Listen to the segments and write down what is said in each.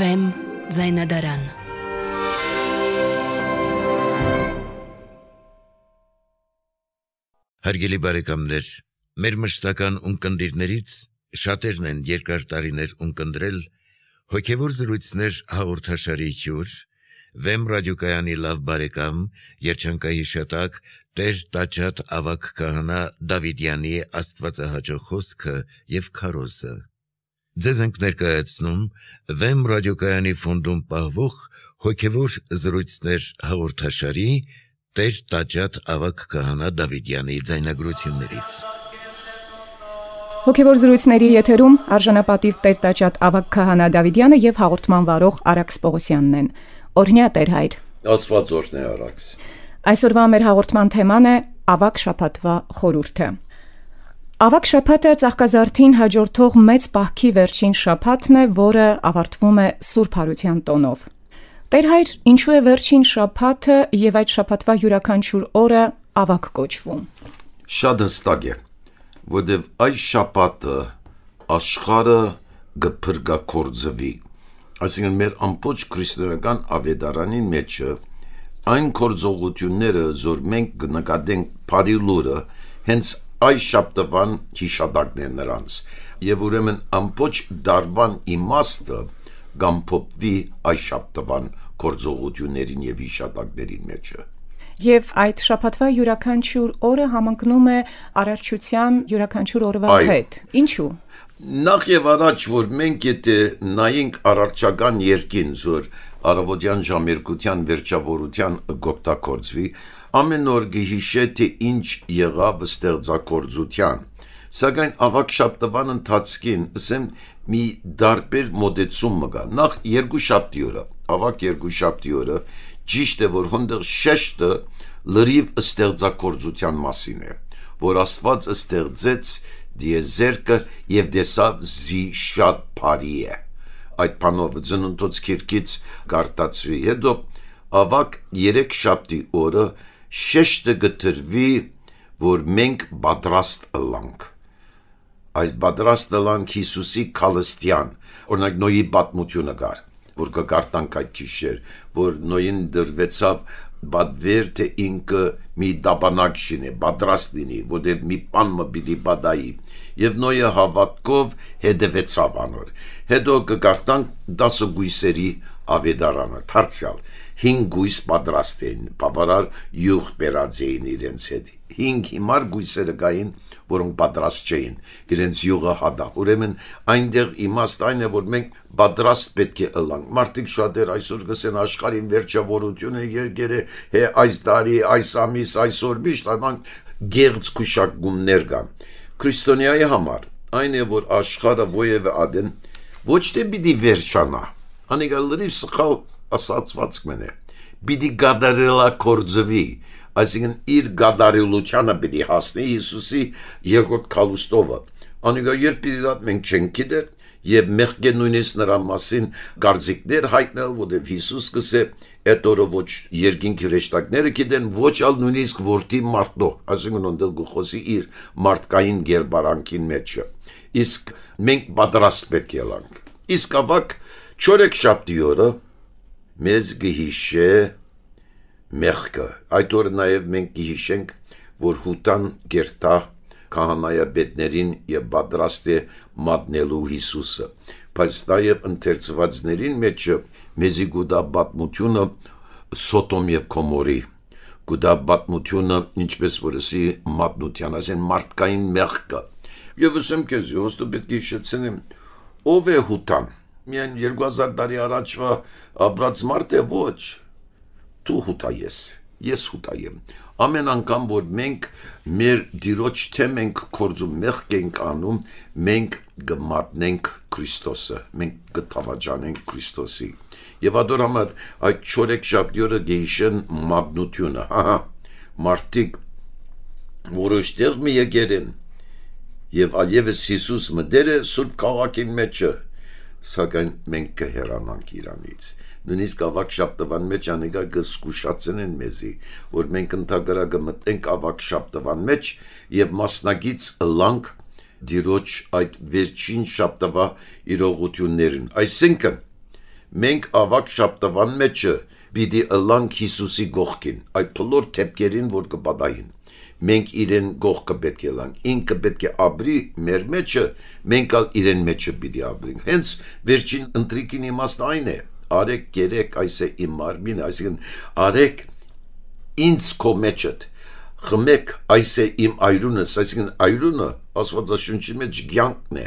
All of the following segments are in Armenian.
Վեմ ձայնադարան Հարգելի բարեկամներ, մեր մշտական ունկնդիրներից շատերն են երկար տարիներ ունկնդրել հոգևոր զրույցներ հաղորդաշարի հյուր, Վեմ ռադիոկայանի լավ բարեկամ, երջանկայի շտակ Տեր Տաճատ ավակ կահանա Դավիդյանի աստվածահաճո խոսքը եւ քարոզը Ձեզ ենք ներկայացնում Վեմ ռադիոկայանի ֆոնդում պահվող հոգևոր զրույցներ հաղորդաշարի Տեր տաճատ ավակ քահանա Դավիդյանի ձայնագրություններից։ Հոգևոր զրույցների եթերում արժանապատիվ Տեր տաճատ ավակ քահանա Դավիդյանը եւ հաղորդման վարող Արաքս Պողոսյանն են։ Օրհնյա Տեր հայր։ Աստված օրհնե Արաքս։ Այսօրվա մեր հաղորդման թեման է ավակ շապատվա խորուրդը։ Ավակ շաբաթը Ծաղկազարթին հաջորդող մեծ պահքի վերջին շաբաթն է, որը ավարտվում է Սուրբ Հարության տոնով։ Տեր հայր, ինչու է վերջին շաբաթը եւ այդ շաբաթվա յուրաքանչյուր օրը ավակ կոչվում։ Շատ հստակ է, որտեւ այս շաբաթը աշխարը գփրկակորձվի։ Այսինքն մեր ամբողջ քրիստոնեական ավետարանին մեջը այն կորձողությունները, որ մենք նկատենք բարի լուրը, հենց այս շաբթվան հիշադակն է նրանց եւ ուրեմն ամբողջ դարվան իմաստը գամփոփվի այս շաբթվան գործողություններին եւ հիշադակներին մեջը Եվ այդ շաբաթվա յուրաքանչյուր օրը համընկնում է առարջության յուրաքանչյուր օրվա հետ։ Ինչու։ Նախ եւ առաջ որ մենք եթե նայենք առարջական երկին զոր արավոտյան ժամերկության վերջավորության գործակցվի, ամեն օր գիհիշե թե ինչ եղավ ստեղծագործության սակայն ավակ շաբթվան ընթացքին ասեմ մի դարբեր մոդեցում մգա նախ երկու շաբթի օրը ավակ երկու շաբթի օրը ճիշտ է որ հոնդեր շեշտը լրիվ ստեղծագործության մասին է որ աստված ստեղծեց դիեզերկը եւ դեսավ զի շատ բարի է այդ բանով ծննդոց քիրքից գարտացրի հետո ավակ 3 շաբթի օրը որ շեշտը գտրվի, որ մենք պատրաստ ըլանք։ Այս պատրաստ ըլանք Հիսուսի քալստյան, օրինակ նոյի պատմությունը կար, որ կկարտանք այդ քիշեր, որ նոյին դրվեցավ բադվեր թե ինքը մի դաբանակ շինե, պատրաստ լինի, որտեղ մի բան մը պիտի բադայի։ Եվ նոյը հավատքով հետևեցավ անոր։ Հետո կկարտանք 10 գույսերի ավետարանը, դարձյալ հինգ գույս պատրաստ էին, բավարար յուղ բերած էին իրենց հետ։ Հինգ հիմար գույսերը գային, որոնք պատրաստ չէին, իրենց յուղը հադաղ։ Ուրեմն այնտեղ իմաստ այն է, որ մենք պատրաստ պետք է ըլանք։ Մարդիկ շատեր այսօր գսեն աշխարհին վերջավորությունը երկերը հե այս տարի, այս ամիս, այսօր միշտ անանք գեղձ քուշակումներ կան։ Քրիստոնեայի համար այն է, որ աշխարհը ովևէ ադեն ոչ թե պիտի վերջանա, Անիկալների սխալ ասացվածքն է։ Պիտի գադարելա կորձվի, այսինքն իր գադարելությանը պիտի հասնի Հիսուսի երկրորդ քալուստովը։ Անիկա երբ դա մենք չենք գիտեր եւ մեղք է նույնիսկ նրա մասին գարձիկներ հայտնել, որտեղ Հիսուս կսե այդ օրը ոչ երկինքի հրեշտակները գիտեն, ոչ ալ նույնիսկ որդի մարդո, այսինքն ոնդել գխոսի իր մարդկային գերբարանքին մեջը։ Իսկ մենք պատրաստ պետք ելանք։ Իսկ ավակ չորեք շաբթի օրը մեզ գհիշե մեղքը։ Այդ օր նաև մենք գհիշենք, որ հուտան գերտա քահանայաբետներին եւ պատրաստ է մատնելու Հիսուսը։ Բայց նաև ընթերցվածներին մեջը մեզի գուտա պատմությունը Սոտոմ եւ Կոմորի գուտա պատմությունը ինչպես որսի մատնության, ասեն մարդկային մեղքը։ Եվ ուսեմ քեզ հոստը պետք է շեցնեմ ով է հուտան միայն 2000 տարի առաջվա ապրած մարդ է ոչ դու հուտա ես ես հուտա եմ ամեն անգամ որ մենք մեր դիրոջ թե մենք կորձում մեղք ենք անում մենք գմատնենք Քրիստոսը մենք կթավաճանենք Քրիստոսի եւ ադորամար այդ չորեք շաբթյորը դիշեն մագնությունը հա, հա մարտիկ որոշտեղ մի եկերեն եւ ալևս Հիսուս մտերը սուրբ քաղաքին մեջը մեջ սակայն մենք կհեռանանք Իրանից։ Նույնիսկ ավակ շաբթվան մեջ անեգա գսկուշացնեն մեզի, որ մենք ընթագրագը մտնենք ավակ շաբթվան մեջ եւ մասնագից լանք դիրոջ այդ վերջին շաբթվա իրողություններին։ Այսինքն մենք ավակ շաբթվան մեջը պիտի լանք Հիսուսի գողքին, այդ բոլոր թեփկերին, որ կպատահին մենք իրեն գողքը պետք է լանք ինքը պետք է ապրի մեր մեջը մենք ալ իրեն մեջը պիտի ապրենք հենց վերջին ընտրիկին իմաստն այն է արեք գերեք այս է իմ մարմին այսինքն արեք ինձ քո մեջդ խմեք այս է իմ այրունս այսինքն այրունը աստվածաշունչի մեջ ցանկն է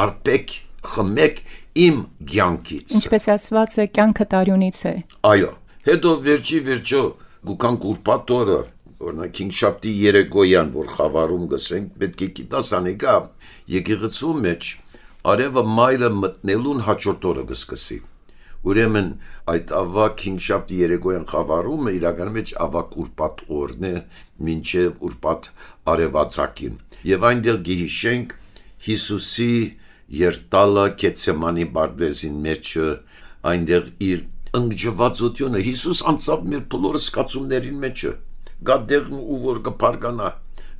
արպեք խմեք իմ ցանկից ինչպես ասված է կյանքը տարյունից է այո հետո վերջի վերջո գուքան կուրպատորը օրինակ Կինգշապտի երեկոյան, որ խավարում գսենք, պետք է դասանեկա եկեղեցու մեջ արևը մայրը մտնելուն հաջորդ օրը գսկսի։ Ուրեմն այդ ավակ Կինգշապտի երեկոյան խավարումը իրականում մեջ ավակ ուրպատ օրն է, մինչև ուրպատ արևածակին։ Եվ այնտեղ գիհիշենք Հիսուսի երտալը կեցեմանի բարդեզին մեջը, այնտեղ իր ընկճվածությունը Հիսուս անցավ մեր բոլոր սկացումներին մեջը գա դեղմ ու որ կփարգանա,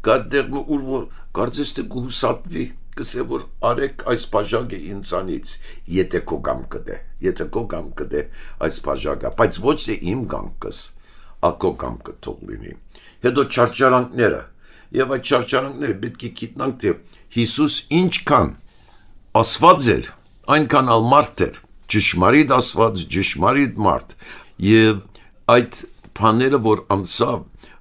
գա դեղմ ու որ կարծես թե կհուսատվի, կսե որ արեք այս բաժակը ինձանից, եթե քո կամքը դե, եթե քո կամքը դե այս բաժակը, բայց ոչ թե իմ կամքս, ակո կամքը թող լինի։ Հետո չարչարանքները, եւ այդ չարչարանքները պետք է գիտնանք թե Հիսուս ինչքան ասված էր, այնքան ալ մարդ էր, ճշմարիտ ասված, ճշմարիտ մարդ եւ այդ բաները, որ անցավ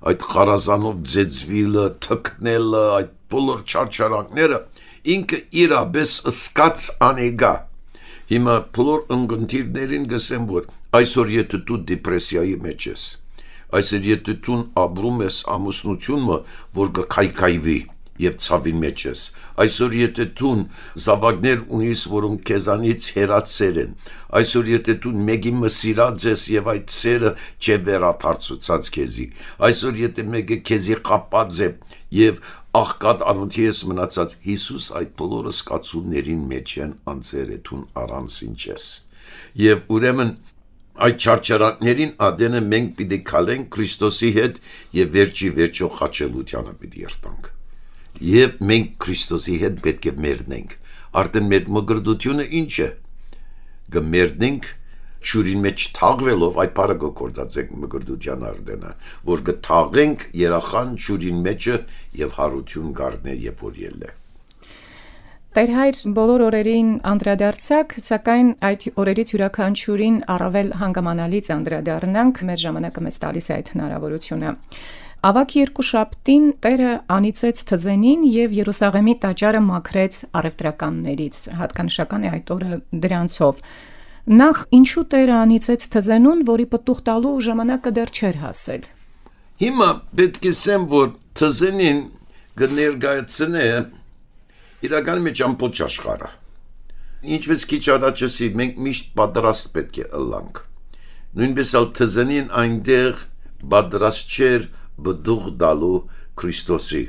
այդ խարազանով ձեծվիլը, թքնելը, այդ բոլոր չարչարանքները ինքը իրապես սկած անեգա։ Հիմա բոլոր ընկերներին գսեմ, որ այսօր եթե դու դիպրեսիայի մեջ ես, այսօր եթե դու ապրում ես ամուսնությունը, որ կքայքայվի, կա եւ ցավի մեջ ես։ Այսօր եթե դու զավակներ ունիս, որոնք քեզանից հերացել են, այսօր եթե դու մեկի մսիրած ես եւ այդ սերը չէ վերաթարցուցած քեզի, այսօր եթե մեկը քեզի կապած է եւ աղքատ առնթի ես մնացած, Հիսուս այդ բոլորը սկացումներին մեջ են անցել դու առանց ինչ ես։ Եվ ուրեմն այդ չարչարակներին ադենը մենք պիտի քալենք Քրիստոսի հետ եւ վերջի վերջո խաչելությանը պիտի երտանք։ Եվ մենք Քրիստոսի հետ պետք է մերնենք։ Արդեն մեր մգրդությունը ինչ է։ Գմերնենք շուրին մեջ թաղվելով այդ բարը գործածենք մգրդության արդենը, որ գթաղենք երախան շուրին մեջը եւ հարություն գարնե երբ որ ելը։ Տեր հայր բոլոր օրերին անդրադարձակ, սակայն այդ օրերից յուրաքանչյուրին առավել հանգամանալից անդրադառնանք, մեր ժամանակը մեզ տալիս է այդ հնարավորությունը։ Ավակ երկուշաբթին Տերը անիծեց թզենին եւ Երուսաղեմի տաճարը մաքրեց արևտրականներից, հատկանշական է այդ օրը դրանցով։ Նախ ինչու Տերը անիծեց թզենուն, որի պատուխ տալու ժամանակը դեռ չէր հասել։ Հիմա պետք է ասեմ, որ թզենին գներգացնե իրական մեջ ամբողջ աշխարհը։ Ինչպես քիչ առաջ ասի, մենք միշտ պատրաստ պետք է ըլլանք։ Նույնպես ալ թզենին այնտեղ պատրաստ չէր բդուղ դալու Քրիստոսի։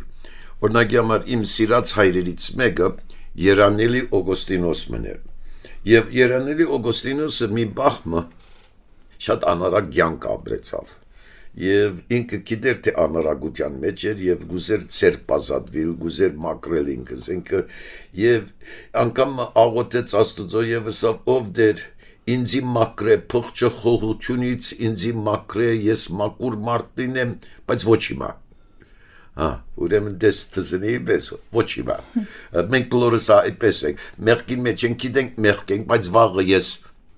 Օրինակի համար իմ սիրած հայրերից մեկը Երանելի Օգոստինոսն էր։ Եվ Երանելի Օգոստինոսը մի բախմը շատ անարագ կյանք ապրեցավ եւ ինքը գիտեր թե անարագության մեջ էր եւ գուզեր ցերպազատվել, գուզեր մակրել ինքս ինքը եւ անգամ աղոթեց Աստծո եւ ասավ ով դեր ինձի մակրե փողջոխողությունից ինձի մակրե ես մակուր մարտին եմ բայց ոչ հիմա հա ուրեմն դες ծնի պես ոչ հիմա մենք բոլորս այդպես ենք մեղքին մեջ ենք գիտենք մեղք ենք բայց վաղը ես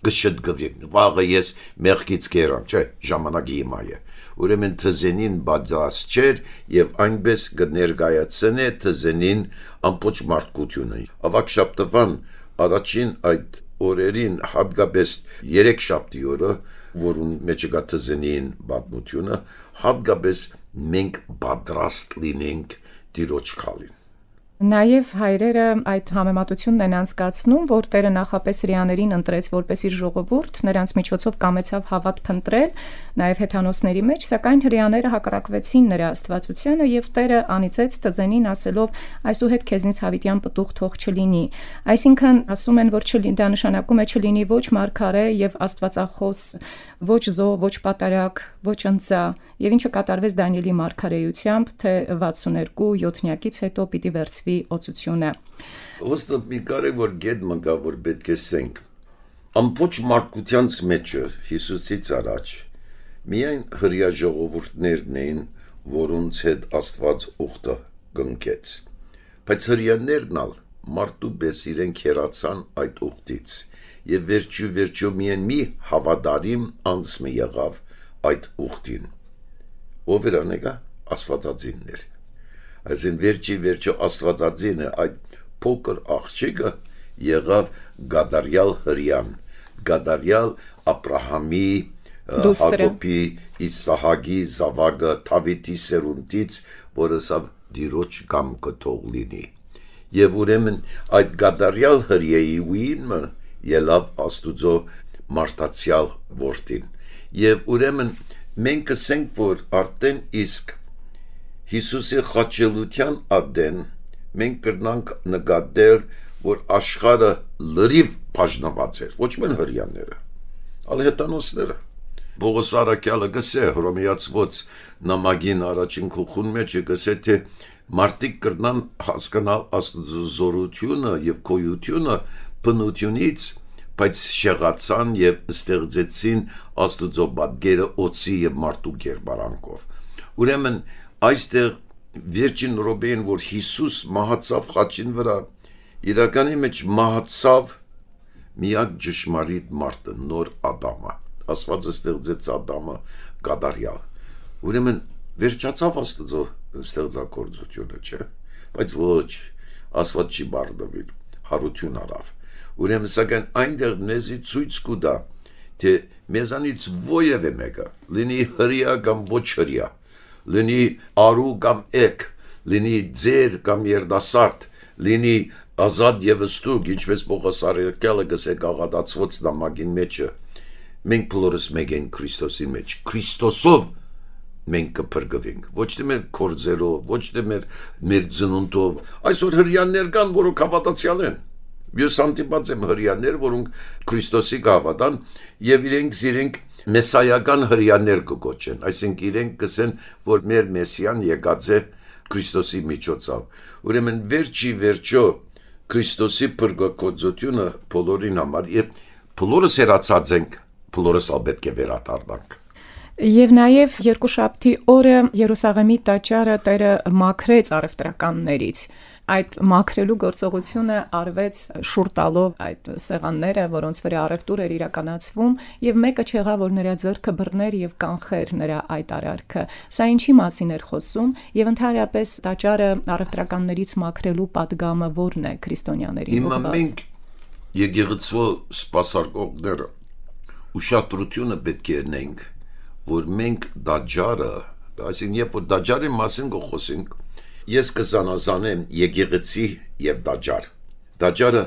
գշտ գվեք վաղը ես մեղքից կերամ չէ ժամանակի հիմա է ուրեմն թզենին բադաս չեր եւ այնպես կներկայացնե թզենին ամբողջ մարդկությունը ավակ շապտվան առաջին այդ օրերին հատկապես 3 շաբթի օրը, որուն մեջը գա թզենին պատմությունը, հատկապես մենք պատրաստ լինենք դիրոջ քալին Նաև հայրերը այդ համեմատությունն են անցկացնում, որ Տերը նախապես հрьяաներին ընտրեց որպես իր ժողովուրդ, նրանց միջոցով կամեցավ հավատ փնտրել, նաև հեթանոսների մեջ, սակայն հрьяաները հակառակվեցին նրա աստվածությանը եւ Տերը անիծեց տզենին ասելով. «Այսուհետ քեզնից հավիտյան պտուղ թող չլինի»։ Այսինքն ասում են, որ չլինի դա նշանակում է չլինի ոչ մարգարե եւ աստվածախոս, ոչ զո, ոչ պատարակ, ոչնծա, եւ ինչը կատարվեց Դանիելի մարգարեությամբ, թե 62-7-ից հետո պիտի վերցվի օծությունը։ Ոստը մի կարևոր գետ մնա, որ պետք է սենք։ Ամբողջ մարդկությանց մեջը Հիսուսից առաջ միայն հрья ժողովուրդներն էին, որոնց հետ Աստված ուխտը գնկեց։ Բայց հрьяներն ալ մարդու պես իրենք հերացան այդ ուխտից եւ վերջի վերջո միայն մի հավադարիմ անցը եղավ այդ ուխտին։ Ով էր անեկա աստվածածինն էր։ Այսին վերջի վերջո աստվածածինը այդ փոքր աղջիկը եղավ գադարյալ հրյան, գադարյալ Աբրահամի, Հակոբի, Իսահագի, Զավագը, Դավիթի սերունդից, որը սա դիրոջ կամ կթող լինի։ Եվ ուրեմն այդ գադարյալ հրյեի ուինը ելավ աստուծո մարտացիալ որդին եւ ուրեմն մենք կսենք որ արդեն իսկ Հիսուսի խաչելության ադեն մենք կրնանք նկատել որ աշխարը լրիվ բաժնված էր ոչ մեն հрьяաները այլ հետանոսները Բողոս Արաքյալը գսե հրոմիացված նամագին առաջին քուխուն մեջ գսե թե մարդիկ կրնան հասկանալ աստծո զորությունը եւ գոյությունը բնությունից բայց շեղացան եւ ստեղծեցին Աստուծո բադգերը օծի եւ մարդու գերբարանքով։ Ուրեմն այստեղ Վիրջին Ռոբեն, որ Հիսուս մահացավ խաչին վրա, իրականի մեջ մահացավ միակ ճշմարիտ մարդը, նոր Ադամը։ Աստվածը ստեղծեց Ադամը գադարյալ։ Ուրեմն վերջացավ Աստծո ստեղծագործությունը, չէ՞։ Բայց ոչ, Աստված չի բարդվել, հարություն արավ Ուրեմն սակայն այնտեղ մեզի ցույց կուտա, թե մեզանից ովևէ մեկը, լինի հрья կամ ոչ հрья, լինի արու կամ եկ, լինի ձեր կամ երդասարտ, լինի ազատ եւ ըստուգ, ինչպես Պողոսարեկելը գսե կաղատացված նամակին մեջը։ Մենք բոլորս մեկ են Քրիստոսի մեջ։ Քրիստոսով մենք կփրկվենք ոչ թե մեր կորձերով ոչ թե մեր մեր ծնունդով այսօր հрьяաներ կան որոնք հավատացյալ են Ես անտիպած եմ հрьяաներ, որոնք Քրիստոսի կհավատան եւ իրենք իրենք մեսայական հрьяաներ կգոչեն, այսինքն իրենք կսեն, որ մեր մեսիան եկած է Քրիստոսի միջոցով։ Ուրեմն վերջի վերջո Քրիստոսի փրկակոծությունը բոլորին համար եւ բոլորս հերացած ենք, բոլորս ալ պետք է վերադառնանք։ Եվ նաև երկու շաբթի օրը Երուսաղեմի տաճարը Տերը մաքրեց արևտրականներից այդ մաքրելու գործողությունը արվեց շուրտալով այդ սեղանները, որոնց վրա արևտուր էր իրականացվում, եւ մեկը չեղա, որ նրա ձեռքը բռներ եւ կանխեր նրա այդ արարքը։ Սա ինչի մասին էր խոսում եւ ընդհանրապես տաճարը արևտրականներից մաքրելու падգամը ո՞րն է քրիստոնյաների ուղղված։ Հիմա մենք եկեղեցու սпасարկողները ուշադրությունը պետք է ունենք, որ մենք դաճարը, այսինքն երբ որ դաճարի մասին գոհոսենք, ես կզանազանեմ եկեղեցի եւ դաճար։ Դաճարը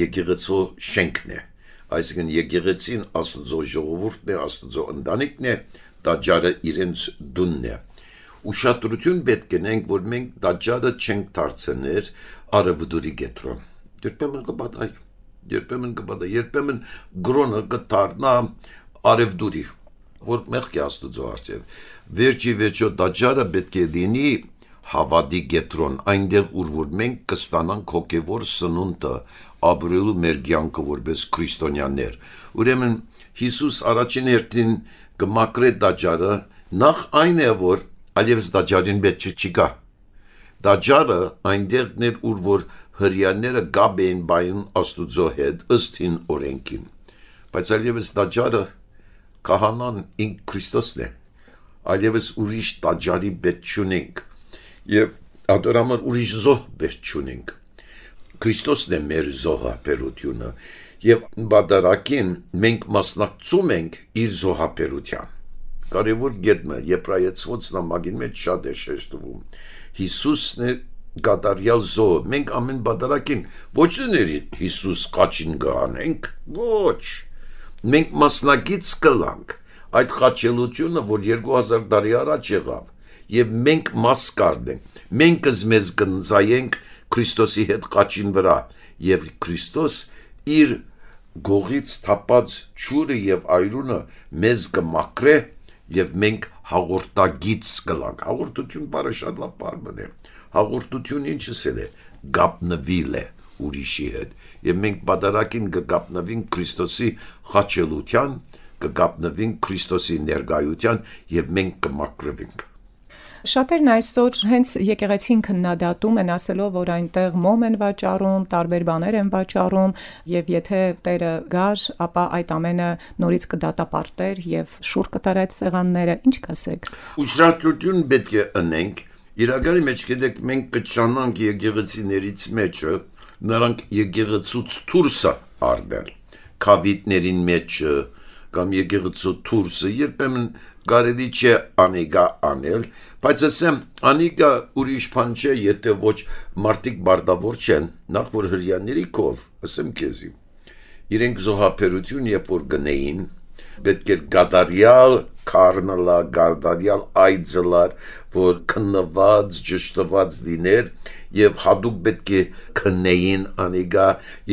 եկեղեցու շենքն է, այսինքն եկեղեցին Աստծո ժողովուրդն է, Աստծո ընտանիքն է, դաճարը իրենց դունն է։ Ուշադրություն պետք է նենք, որ մենք դաճարը չենք դարձնել արևդուրի գետրոն։ Երբեմն կպատահի, երբեմն կպատահի, երբեմն գրոնը կդառնա արևդուրի, որ մեղք է Աստծո արդյև։ Վերջի վերջո դաճարը պետք է լինի հավատի գետրոն, այնտեղ ուր որ մենք կստանանք հոգևոր սնունդը, ապրելու մեր կյանքը որպես քրիստոնյաներ։ Ուրեմն Հիսուս առաջին հերթին կմակրե դաջարը, նախ այն է որ այլևս դաջարին պետք չի գա։ Դաջարը այնտեղն էր ուր որ հрьяները գաբ էին բայուն աստուծո հետ ըստ հին օրենքին։ Բայց այլևս դաջարը քահանան ինք Քրիստոսն է։ Այլևս ուրիշ դաջարի պետք չունենք եւ Ադոր համար ուրիշ զոհ բեր չունենք։ Քրիստոսն է մեր զոհաբերությունը եւ բادرակին մենք մասնակցում ենք իր զոհաբերության։ Կարևոր գետը Եբրայեցված նամակին մեջ շատ է շեշտվում։ Հիսուսն է գադարյալ զոհ։ Մենք ամեն բادرակին ոչ ների Հիսուս կաչին գանենք, ոչ։ Մենք մասնակից կլանք այդ խաչելությունը, որ 2000 տարի առաջ եղավ եւ մենք մաս կառնենք։ Մենք կզմեզ կնզայենք Քրիստոսի հետ կաճին վրա եւ Քրիստոս իր գողից թափած ճուրը եւ այրունը մեզ կմաքրե եւ մենք հաղորդագից կլանք։ Հաղորդություն բարը շատ լավ բան է։ Հաղորդություն ինչս է, գապնվել է ուրիշի հետ եւ մենք պատարակին կգապնվին Քրիստոսի խաչելության, կգապնվին Քրիստոսի ներկայության եւ մենք կմակրվենք։ Շատերն այսօր հենց եկեղեցին քննադատում են ասելով, որ այնտեղ մոմ են վաճառում, տարբեր բաներ են վաճառում, եւ եթե Տերը գար, ապա այդ ամենը նորից կդատապարտեր եւ շուր կտար այդ սեղանները։ Ինչ կասեք։ Ուշադրություն պետք է ընենք։ Իրականի մեջ գիտեք, մենք կճանանք եկեղեցիներից մեջը, նրանք եկեղեցուց թուրսը արդել, քավիտներին մեջը կամ եկեղեցու թուրսը երբեմն կարելի չէ անիգա անել, բայց ասեմ, անիգա ուրիշ բան չէ, եթե ոչ մարդիկ բարդավոր չեն, նախ որ հрьяաների կով, ասեմ քեզի։ Իրենք զոհաբերություն երբ որ գնեին, պետք էր գադարյալ քառնլա, գադարյալ այծլար, որ քննված, ճշտված լիներ եւ հadoop պետք է քննեին անիգա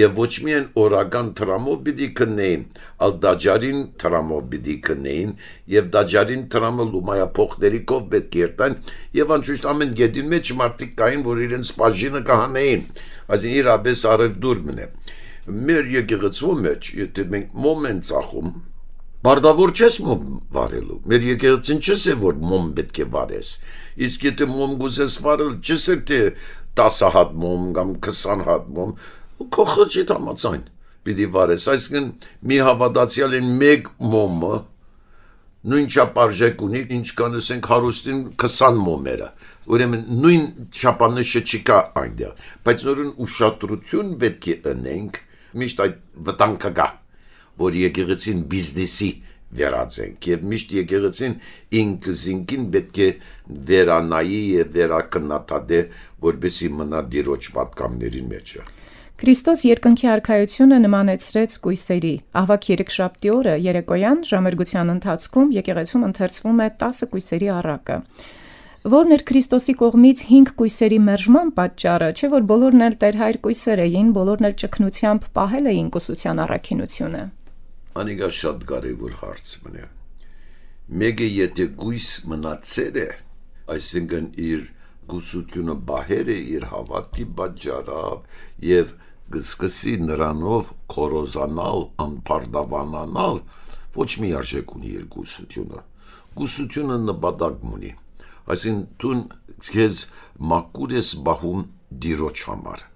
եւ ոչ միայն օրական տրամով պիտի քննեին, այլ դաջարին տրամով պիտի քննեին եւ դաջարին տրամը լումայափոխների կով պետք է երտան եւ անշուշտ ամեն գետին մեջ մարդիկ կային, որ իրենց բաժինը կհանեին, այսինքն իրապես արևդուր մնե։ Մեր եկեղեցու մեջ, եթե մենք մոմեն ծախում, Բարդավոր չես մոմ վարելու։ Մեր եկեղեցին չես է որ մոմ պետք է վարես։ Իսկ եթե մոմ գուզես վարել, չես է թե 10 հատմում կամ 20 հատմում քո խոճիտ համացան պիտի վարես այսինքն մի հավատացյալ են մեկ մոմը նույն չափարժեք ունի ինչ կան ասենք հարուստին 20 մոմերը ուրեմն նույն չափանիշը չկա այնտեղ բայց նորեն ուշադրություն պետք է ընենք միշտ այդ վտանգը կա որ եկեղեցին բիզնեսի վերածենք եւ միշտ եկեղեցին ինքզինքին պետք է վերանայի եւ վերակնատադե որբեսի մնա դիրոջ պատկամների մեջը Քրիստոս երկնքի արքայությունը նմանեցրեց կույսերի։ Ահվակ երեքշաբթի օրը երեկոյան ժամերգության ընթացքում եկեղեցում ընթերցվում է 10 կույսերի առակը որն էր Քրիստոսի կողմից 5 կույսերի մերժման պատճառը, չէ՞ որ բոլորն էլ Տեր հայր կույսեր էին, բոլորն էլ ճկնությամբ պահել էին կուսության առաքինությունը անիկա շատ կարևոր հարց մնա։ Մեկը եթե գույս մնացել է, այսինքն իր գուսությունը բահեր է իր հավատքի բաժարավ եւ գսկսի նրանով կորոզանալ, անփարդավանանալ, ոչ մի արժեք ունի երկուսությունը։ Գուսությունը նպատակ ունի։ Այսինքն դու քեզ մակուր ես բահում դիրոջ համար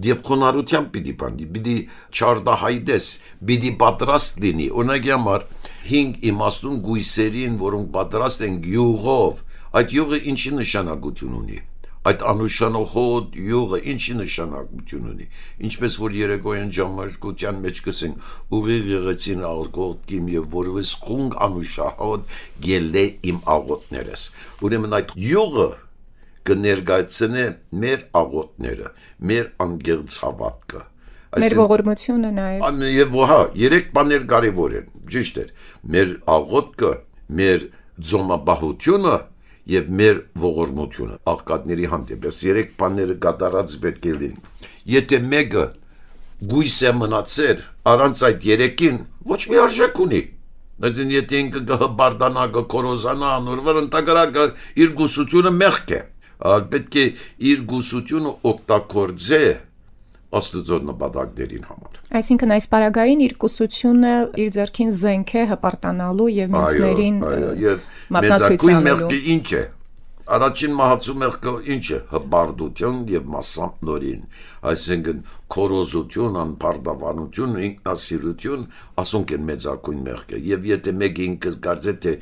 Եվ կոնարությամբ պիտի բանի, պիտի չարդահայտես, պիտի պատրաստ լինի։ Օրինակ համար 5 իմաստուն գույսերին, որոնք պատրաստ են յուղով, այդ յուղը ինչի նշանակություն ունի այդ անուշանողոտ յուղը ինչի նշանակություն ունի ինչպես որ երեկոյան ժամարկության մեջ կսենք ուղիղ եղեցին ալկոտ իմ եւ որովս խունգ անուշահոտ գելե իմ աղոտներս ուրեմն այդ յուղը կներկայացնե մեր աղոթները, մեր անգերց հավատքը։ Մեր ողորմությունը նաև։ Եվ հա, երեք բաներ կարևոր են, ճիշտ է։ Մեր աղոթքը, մեր ծոմաբահությունը եւ մեր ողորմությունը աղքատների հանդեպ։ Այս երեք բաները կատարած պետք է լինի։ Եթե մեկը գույս է մնացել առանց այդ երեքին, ոչ մի արժեք ունի։ Այսինքն եթե ինքը կհբարդանա, կկորոզանա, անորվար ընտակարակը իր գուսությունը մեղք է պետք է իր գուսությունը օգտագործե աստուծո նպատակներին համար։ Այսինքն այս параգային իր կուսությունը իր ձեռքին զենք է հպարտանալու եւ մյուսներին եւ մեծագույն մեղքը ինչ է։ Առաջին մահացու մեղքը ինչ է հպարտություն եւ մասսամնորին, այսինքն քորոզություն, անբարդավանություն, ինքնասիրություն, ասոնք են մեծագույն մեղքը։ Եվ եթե մեկը ինքս կարծե թե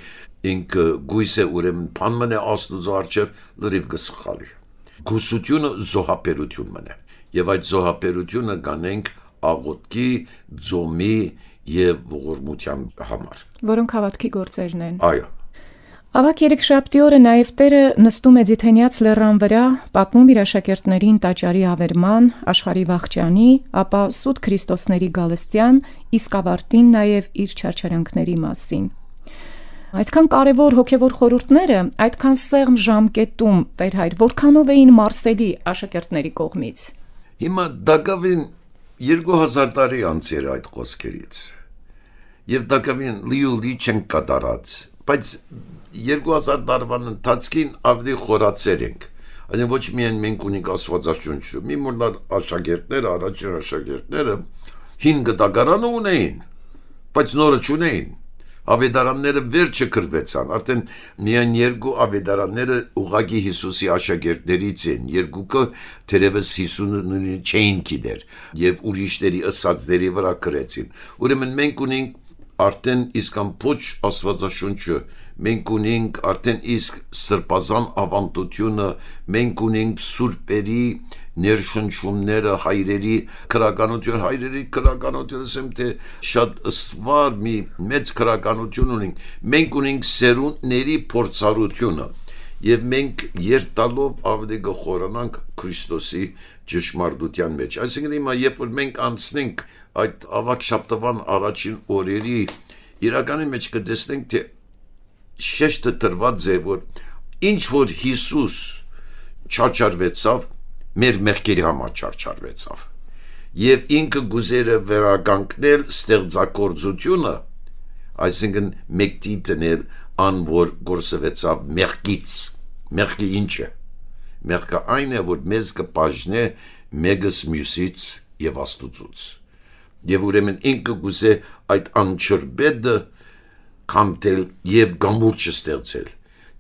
ինքը գույս է ուրեմն փանմն է աստուծո արչև լրիվ գսխալի գուսությունը զոհապերություն մնա եւ այդ զոհապերությունը կանենք աղոտքի ծոմի եւ ողորմության համար որոնք հավատքի գործերն են այո Ավակ երեք շաբթի օրը նաև Տերը նստում է Ձիթենյաց լեռան վրա, պատմում իր աշակերտներին տաճարի ավերման, աշխարի վաղճանի, ապա Սուտ Քրիստոսների գալստյան, իսկ ավարտին նաև իր չարչարանքների մասին։ Այդքան կարևոր հոգևոր խորհուրդները, այդքան սեղմ ժամկետում Տեր հայր, որքանով էին մարսելի աշակերտների կողմից։ Հիմա դակավին 2000 տարի անց էր այդ խոսքերից։ Եվ դակավին լիուլի չեն կատարած, բայց 2000 տարվան ընթացքին ավելի խորացել ենք։ Այսինքն ոչ միայն մենք ունենք աստվածաշունչը, մի մոռնալ աշակերտները, առաջին աշակերտները հին գտակարանը ունեին, բայց նորը չունեին ավետարանները վեր չկրվեցան, արդեն միայն երկու ավետարանները ուղագի Հիսուսի աշակերտներից են, երկուկը թերևս Հիսուսն չէին գիտեր եւ ուրիշների ըսածների վրա կրեցին։ Ուրեմն մենք ունենք արդեն իսկան փոչ աստվածաշունչը մենք ունենք արդեն իսկ սրբազան ավանդությունը մենք ունենք սուրբերի ներշնչումները հայրերի քրականություն, հայրերի քրականությունը ասեմ թե շատ ըստվար մի մեծ քրականություն ունենք։ Մենք ունենք սերունդների փորձառությունը եւ մենք երտալով ավելի գխորանանք Քրիստոսի ճշմարտության մեջ։ Այսինքն հիմա երբ որ մենք անցնենք այդ ավակ շաբթվան առաջին օրերի իրականի մեջ կտեսնենք թե շեշտը տրված է որ ինչ որ Հիսուս չաչարվեցավ մեր մեղքերի համար չարչարվեցավ եւ ինքը գուզերը վերագանքնել ստեղծագործությունը այսինքն մեկտի դնել ան որ գործվեցավ մեղքից մեղքը ինչ է մեղքը այն է որ մեզ կպաժնե մեգս մյուսից եւ աստուծուց եւ ուրեմն ինքը գուզե այդ անչրբեդը կամտել եւ գամուրջը ստեղծել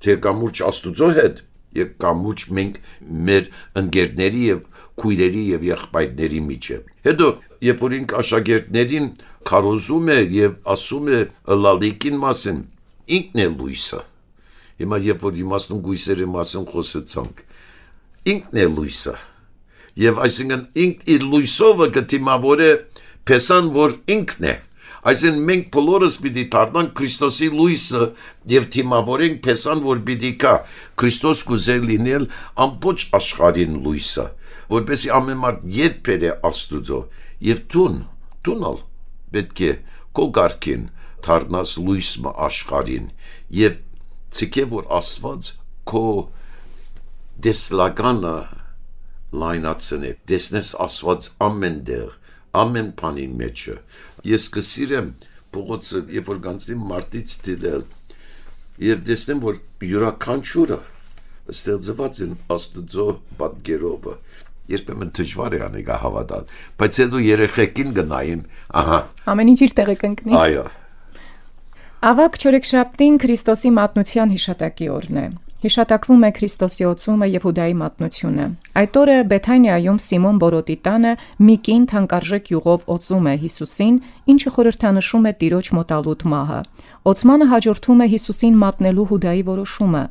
թե գամուրջ աստուծո հետ եւ կամուճ մենք մեր ընկերների եւ քույրերի եւ եղբայրների միջեւ։ Հետո երբ որ ինք աշակերտներին քարոզում է եւ ասում է լալիկին մասին, ինքն է լույսը։ Հիմա երբ որ իմաստուն գույսերի մասին խոսեցանք, ինքն է լույսը։ Եվ այսինքն ինքն իր լույսովը կդիմավորե, փեսան որ ինքն է։ ինք Այսինքն մենք բոլորս պիտի դառնանք Քրիստոսի լույսը եւ թիմավորենք փեսան, որ պիտի կա Քրիստոս կուզել լինել ամբողջ աշխարհին լույսը, որպեսի ամեն մարդ յետբերե Աստուծո եւ ցուն, ցունալ պետք է քո գարկին դառնաս լույսը աշխարհին եւ ցիկե որ Աստված քո դեսլականը լայնացնի դեսնես աստված ամենտեղ ամեն բանի մեջ Ես կսիրեմ փողոցը, երբ որ գանցնի մարտից դիդել եւ տեսնեմ, որ յուրաքանչյուրը ստեղծված են աստծո պատկերովը երբեմն դժվար է անեգա հավատալ բայց հետո երեխեքին գնային ահա ամեն ինչ իր տեղը կընկնի այո Ավակ Չորեքշաբթին Քրիստոսի մատնության հիշատակի օրն է։ Յիշատակվում է Քրիստոսի օծումը և Հուդայի մատնությունը։ Այդ օրն Բեթանիայում Սիմոն Բորոտի տանը մի կին թանկարժեք յուղով օծում է Յիսուսին, ինչը խորհրդանշում է մահի Տիրոջ մոտալուտ։ Օծմանը հաջորդում է Յիսուսին մատնել Հուդայի որոշումը։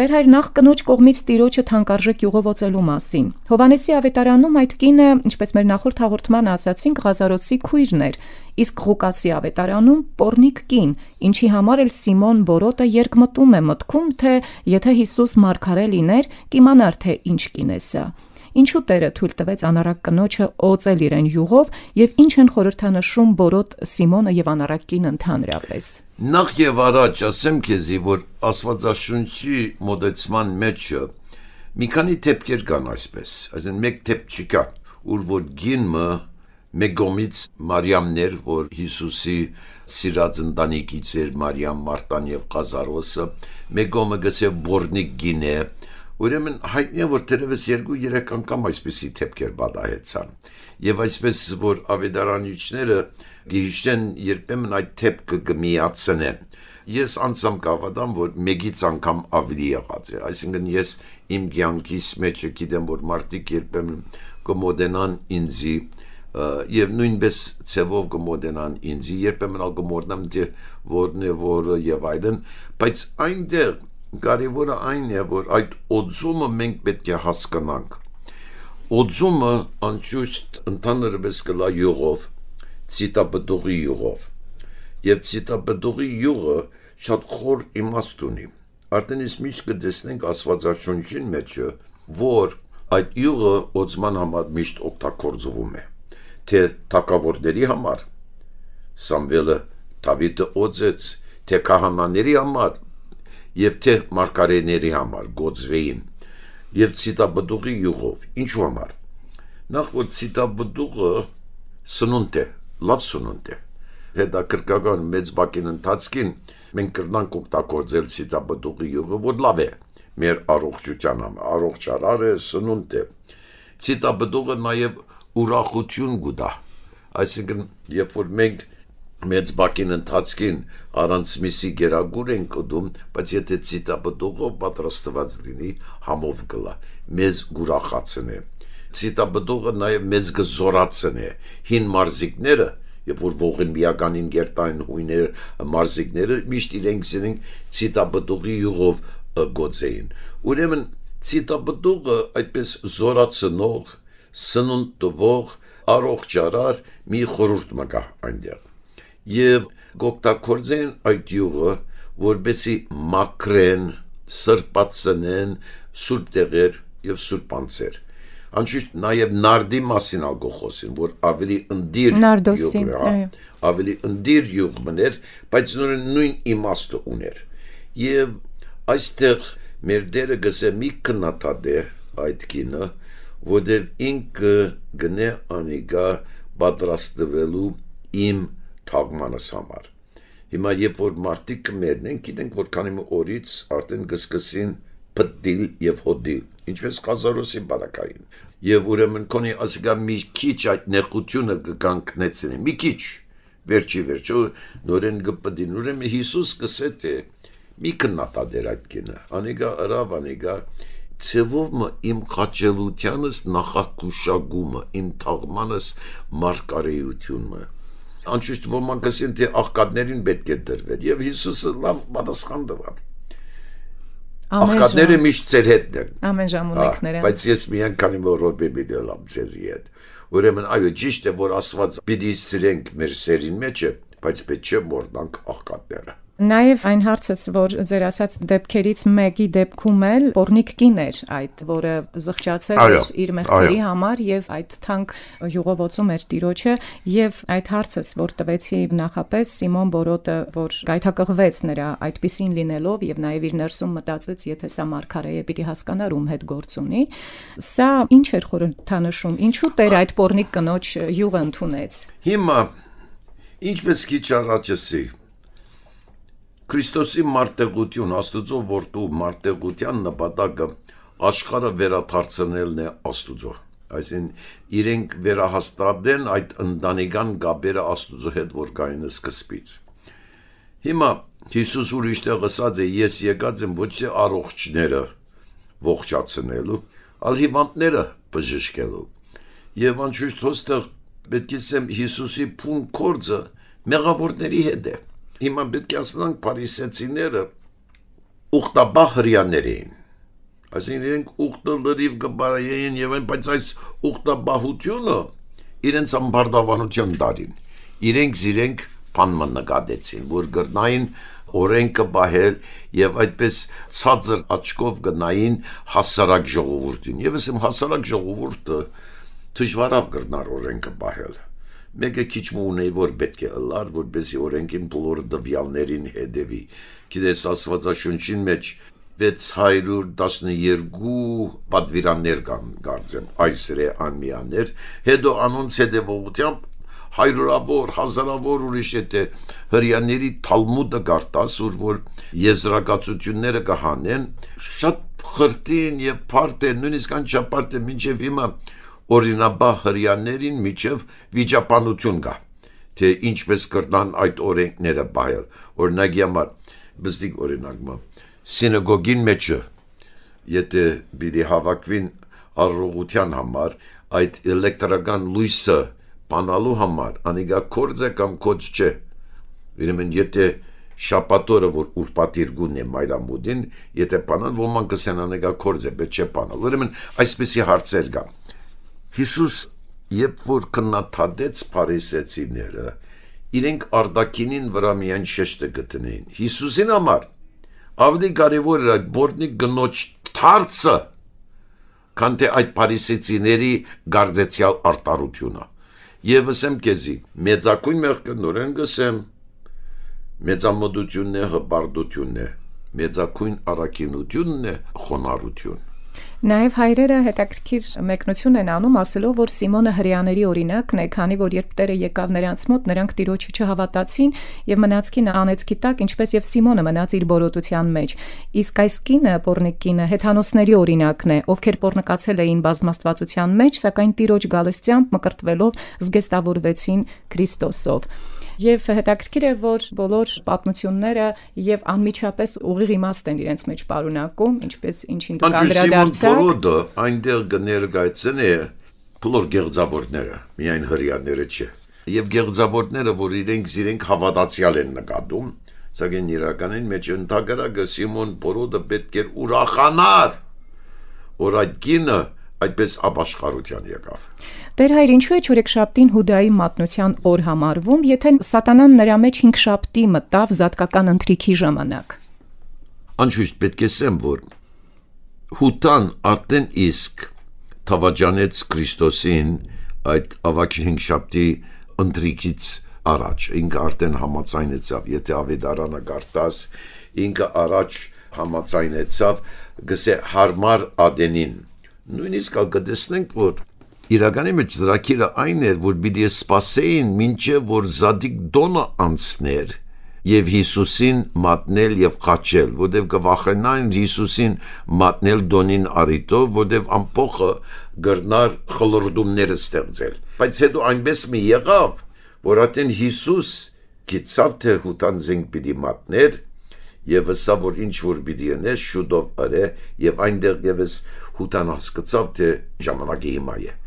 Տեր հայր նախ կնոջ կողմից տիրոջը թանկարժեք յուղովոցելու մասին։ Հովանեսի ավետարանում այդ կինը, ինչպես մեր նախորդ հաղորդման ասացինք, Ղազարոսի քույրն էր, իսկ Ղուկասի ավետարանում Պորնիկ կին, ինչի համար էլ Սիմոն Բորոտը երկմտում է մտքում, թե եթե Հիսուս մարգարե լիներ, կիմանար թե ինչ կին է սա ինչու Տերը թույլ տվեց անարակ կնոջը օծել իրեն յուղով եւ ինչ են խորհրդանշում Բորոտ Սիմոնը եւ անարակ կին ընդհանրապես։ Նախ եւ առաջ ասեմ քեզի, որ Աստվածաշունչի մոդեցման մեջը մի քանի տեպքեր կան այսպես, այսինքն մեկ տեպ չկա, ուր որ գինը մեկ գոմից Մարիամներ, որ Հիսուսի սիրած ընտանիքից էր Մարիամ, Մարտան եւ Ղազարոսը, մեկ գոմը գսե Բորնիկ գինե, Ուրեմն հայտնի է, որ դերևս 2-3 անգամ այսպիսի թեփքեր բադահեցան։ Եվ այսպես որ ավետարանիչները գիժեն երբեմն այդ թեփքը գմիացնեն ես անցամ կավադամ, որ մեկից անգամ ավելի եղած է։ Այսինքն ես իմ կյանքիս մեջ գիտեմ, որ մարդիկ երբեմն կմոդենան ինձի եւ նույնպես ցևով կմոդենան ինձի, երբեմն ալ կմոդնամ դե որն է որը եւ այլն, բայց այնտեղ կարևորը այն է, որ այդ օձումը մենք պետք է հասկանանք։ Օձումը անշուշտ ընդհանրապես կլա յուղով, ցիտաբդուղի յուղով։ Եվ ցիտաբդուղի յուղը շատ խոր իմաստ ունի։ Արդեն իսկ միշտ կտեսնենք Աստվածաշունչին մեջը, որ այդ յուղը օձման համար միշտ օգտագործվում է, թե թակավորների համար Սամվելը Դավիթը օձեց, թե քահանաների համար եւ թե մարգարեների համար գոծվեին եւ ցիտաբտուղի յուղով ինչու համար նախ որ ցիտաբտուղը սնունդ է լավ սնունդ է հետաքրքրական մեծ բակին ընթացքին մենք կրնանք օգտագործել ցիտաբտուղի յուղը որ լավ է մեր առողջության համար առողջ արար է սնունդ է ցիտաբտուղը նաեւ ուրախություն գուտա այսինքն երբ որ մենք մեծ բակին ընթացքին առանց միսի գերագուր են կդում, բայց եթե ցիտաբդողով պատրաստված լինի, համով գլա։ Մեզ գուրախացն է։ Ցիտաբդողը նաև մեզ գզորացն է։ Հին մարզիկները երբ որ ողին միականին գերտային հույներ մարզիկները միշտ իրենք զինենք ցիտաբդուղի յուղով գոծեին ուրեմն ցիտաբդուղը այդպես զորացնող սնունդվող առողջարար մի խորուրդ մգա այնտեղ եւ գոպտակորձեն այդ յուղը որբեսի մակրեն սրպացնեն սուրբ տեղեր եւ սուրբ անձեր անշուշտ նաեւ նարդի մասին ագոխոսին որ ավելի ընդդիր նարդոսի հա, ավելի ընդդիր յուղ մներ բայց նույն իմաստը ուներ եւ այստեղ մեր դերը գսե մի կնատադե այդ կինը որտեղ ինքը գնե անիգա պատրաստվելու իմ թաղմանս համար։ Հիմա երբ որ մարտիկ կմերնեն, գիտենք որ քանի օրից արդեն գսկսին պտտիլ եւ հոդիլ, ինչպես Ղազարոսի բարակային։ Եվ ուրեմն կոնի ասիկա մի քիչ այդ ներկությունը կգանքնեցին, մի քիչ վերջի վերջո նորեն գպդին։ Ուրեմն Հիսուս կսետ է մի կնատադեր այդ կինը, անիկա արավ, անիկա ցևով մը իմ խաչելությանս նախակուշագումը, իմ թաղմանս մարգարեությունը անշուշտ ոմանք ասեն, թե աղկատներին պետք է դրվեր, եւ Հիսուսը լավ պատասխան տվավ։ Աղկատները միշտ ծեր հետն են։ Ամեն ժամանակները։ Բայց ես մի անգամ որ ռոբե միտելամ ցեզի հետ։ Ուրեմն այո ճիշտ է որ Աստված պիտի սիրենք մեր սերին մեջը, բայց պետք չէ մորնանք աղկատները։ Նաեւ այն հարցս, որ ձեր ասած դեպքերից մեկի դեպքում էլ Պորնիկ կին էր այդ, որը զղջացել էր իր մեղքերի համար եւ այդ թանկ յուղովոցում էր տիրոջը եւ այդ հարցս, որ տվեցի նախապես Սիմոն Բորոտը, որ գայթակղվեց նրա այդպեսին լինելով եւ նաեւ իր ներսում մտածեց, եթե սա մարգարե է, պիտի հասկանար ում հետ գործ ունի։ Սա ինչ էր խորհրդանշում, ինչու Տեր այդ Պորնիկ կնոջ յուղը ընդունեց։ Հիմա ինչպես քիչ առաջ էսի Քրիստոսի մարտեգություն, Աստուծո որդու մարտեգության նպատակը աշխարհը վերաթարցնելն է Աստուծո։ Այսինքն իրենք վերահաստատեն այդ ընտանեկան գաբերը Աստուծո հետ, որ կային սկզբից։ Հիմա Հիսուս ուրիշտեղ ասած է, ես եկած եմ ոչ թե առողջները ողջացնելու, այլ հիվանդները բժշկելու։ Եվ անշուշտ հոստեղ պետք է ասեմ Հիսուսի փուն կորձը մեղավորների հետ է հիմա պետք է ասենք փարիսեցիները ուխտաբա հрьяաներ էին այսինքն իրենք ուխտը լրիվ գբարային եւ այն բայց այս ուխտաբահությունը իրենց ամբարդավանություն դարին իրենք զիրենք բանմը նկատեցին որ գրնային օրենքը բահել եւ այդպես ցածր աչքով գնային հասարակ ժողովուրդին։ Եվս իմ հասարակ ժողովուրդը դժվարավ գրնար օրենքը բահել մեկը քիչ ունեի, որ պետք է լար, որպեսի օրենքին բոլոր դվյալներին հետևի։ Գիտես, Աստվածաշունչին մեջ 612 պատվիրաններ կան, կարծեմ, այս ռե անմիաներ, հետո անոնց հետևողությամբ հայրորավոր, հազարավոր ուրիշ եթե հрьяների Թալմուդը գարտաս, որ որ եզրակացությունները կհանեն, շատ խրտին եւ բարդ է, նույնիսկ անչափարտ է, ոչ միայն հիմա օրինաբահ հрьяաներին միջև վիճապանություն կա, թե ինչպես կրտան այդ օրենքները բայել։ Օրինակի համար բզդիկ օրինակը սինագոգին մեջը եթե բիդի հավաքվին առողության համար այդ էլեկտրական լույսը բանալու համար անիգա կորձը կամ կոչ չէ ուրեմն եթե շապատորը որ ուրպատիր գուն է մայրամուդին եթե բանան ոմանք կսենանեգա կորձը բայց չէ բանալ ուրեմն այսպեսի հարցեր կան Հիսուս երբ որ քննադատեց փարիսեցիները, իրենք արդակինին վրա միայն շեշտը գտնեին։ Հիսուսին համար ավելի կարևոր էր բորնի գնոջ թարցը, քան թե այդ փարիսեցիների գարձեցյալ արտարությունը։ Եվ ասեմ քեզի, մեծակույն մեղքը նորեն գսեմ, մեծամտությունն է հպարտությունն է, մեծակույն առաքինությունն է խոնարհություն։ Նաեւ հայրերը հետաքրքիր մեկնություն են անում ասելով, որ Սիմոնը հрьяաների օրինակն է, քանի որ երբ Տերը եկավ նրանց մոտ, նրանք Տիրոջը չհավատացին եւ մնացքին անեցքի տակ, ինչպես եւ Սիմոնը մնաց իր բորոտության մեջ։ Իսկ այս կինը, Պորնիկինը, հեթանոսների օրինակն է, ովքեր Պորնկացել էին բազմաստվածության մեջ, սակայն Տիրոջ գալստյամբ մկրտվելով զգեստավորվեցին Քրիստոսով։ Եվ հետաքրքիր է, որ բոլոր պատմությունները եւ անմիջապես ուղիղ իմաստ են իրենց մեջ պարունակում, ինչպես ինչին դուք անդրադարձաք։ Անջուսիմոն այնտեղ կներկայացնի բոլոր գեղձավորները, միայն հрьяները չէ։ Եվ գեղձավորները, որ իրենք իրենք հավատացյալ են նկատում, ցագեն իրականին մեջ ընդհանրակը Սիմոն Պորոդը պետք էր ուրախանար, որ այդ կինը այդպես ապաշխարության եկավ։ Տեր հայր, ինչու է չորեքշաբթին Հուդայի մատնության օր համարվում, եթե սատանան նրա մեջ 5 շաբթի մտավ զատկական ընթրիքի ժամանակ։ Անշուշտ պետք է ասեմ, որ Հուտան արդեն իսկ թավաճանեց Քրիստոսին այդ ավակ 5 շաբթի ընթրիքից առաջ ինքը արդեն համացայնեցավ եթե ավետարանը գարտաս ինքը առաջ համացայնեցավ գսե հարմար ադենին նույնիսկ կգտեսնենք որ իրականի մեջ ծրագիրը այն էր, որ պիտի սпасեին մինչև որ Զադիկ Դոնը անցներ եւ Հիսուսին մատնել եւ խաչել, որտեւ կվախենային Հիսուսին մատնել Դոնին արիտով, որտեւ ամփոխը գրնար խլրդումներ ստեղծել։ Բայց հետո այնպես մի եղավ, որ արդեն Հիսուս գիծավ թե հուտան զենք պիտի մատներ եւ հսա որ ինչ որ պիտի անես շուտով արե եւ այնտեղ եւս հուտան հասկացավ թե ժամանակի հիմա է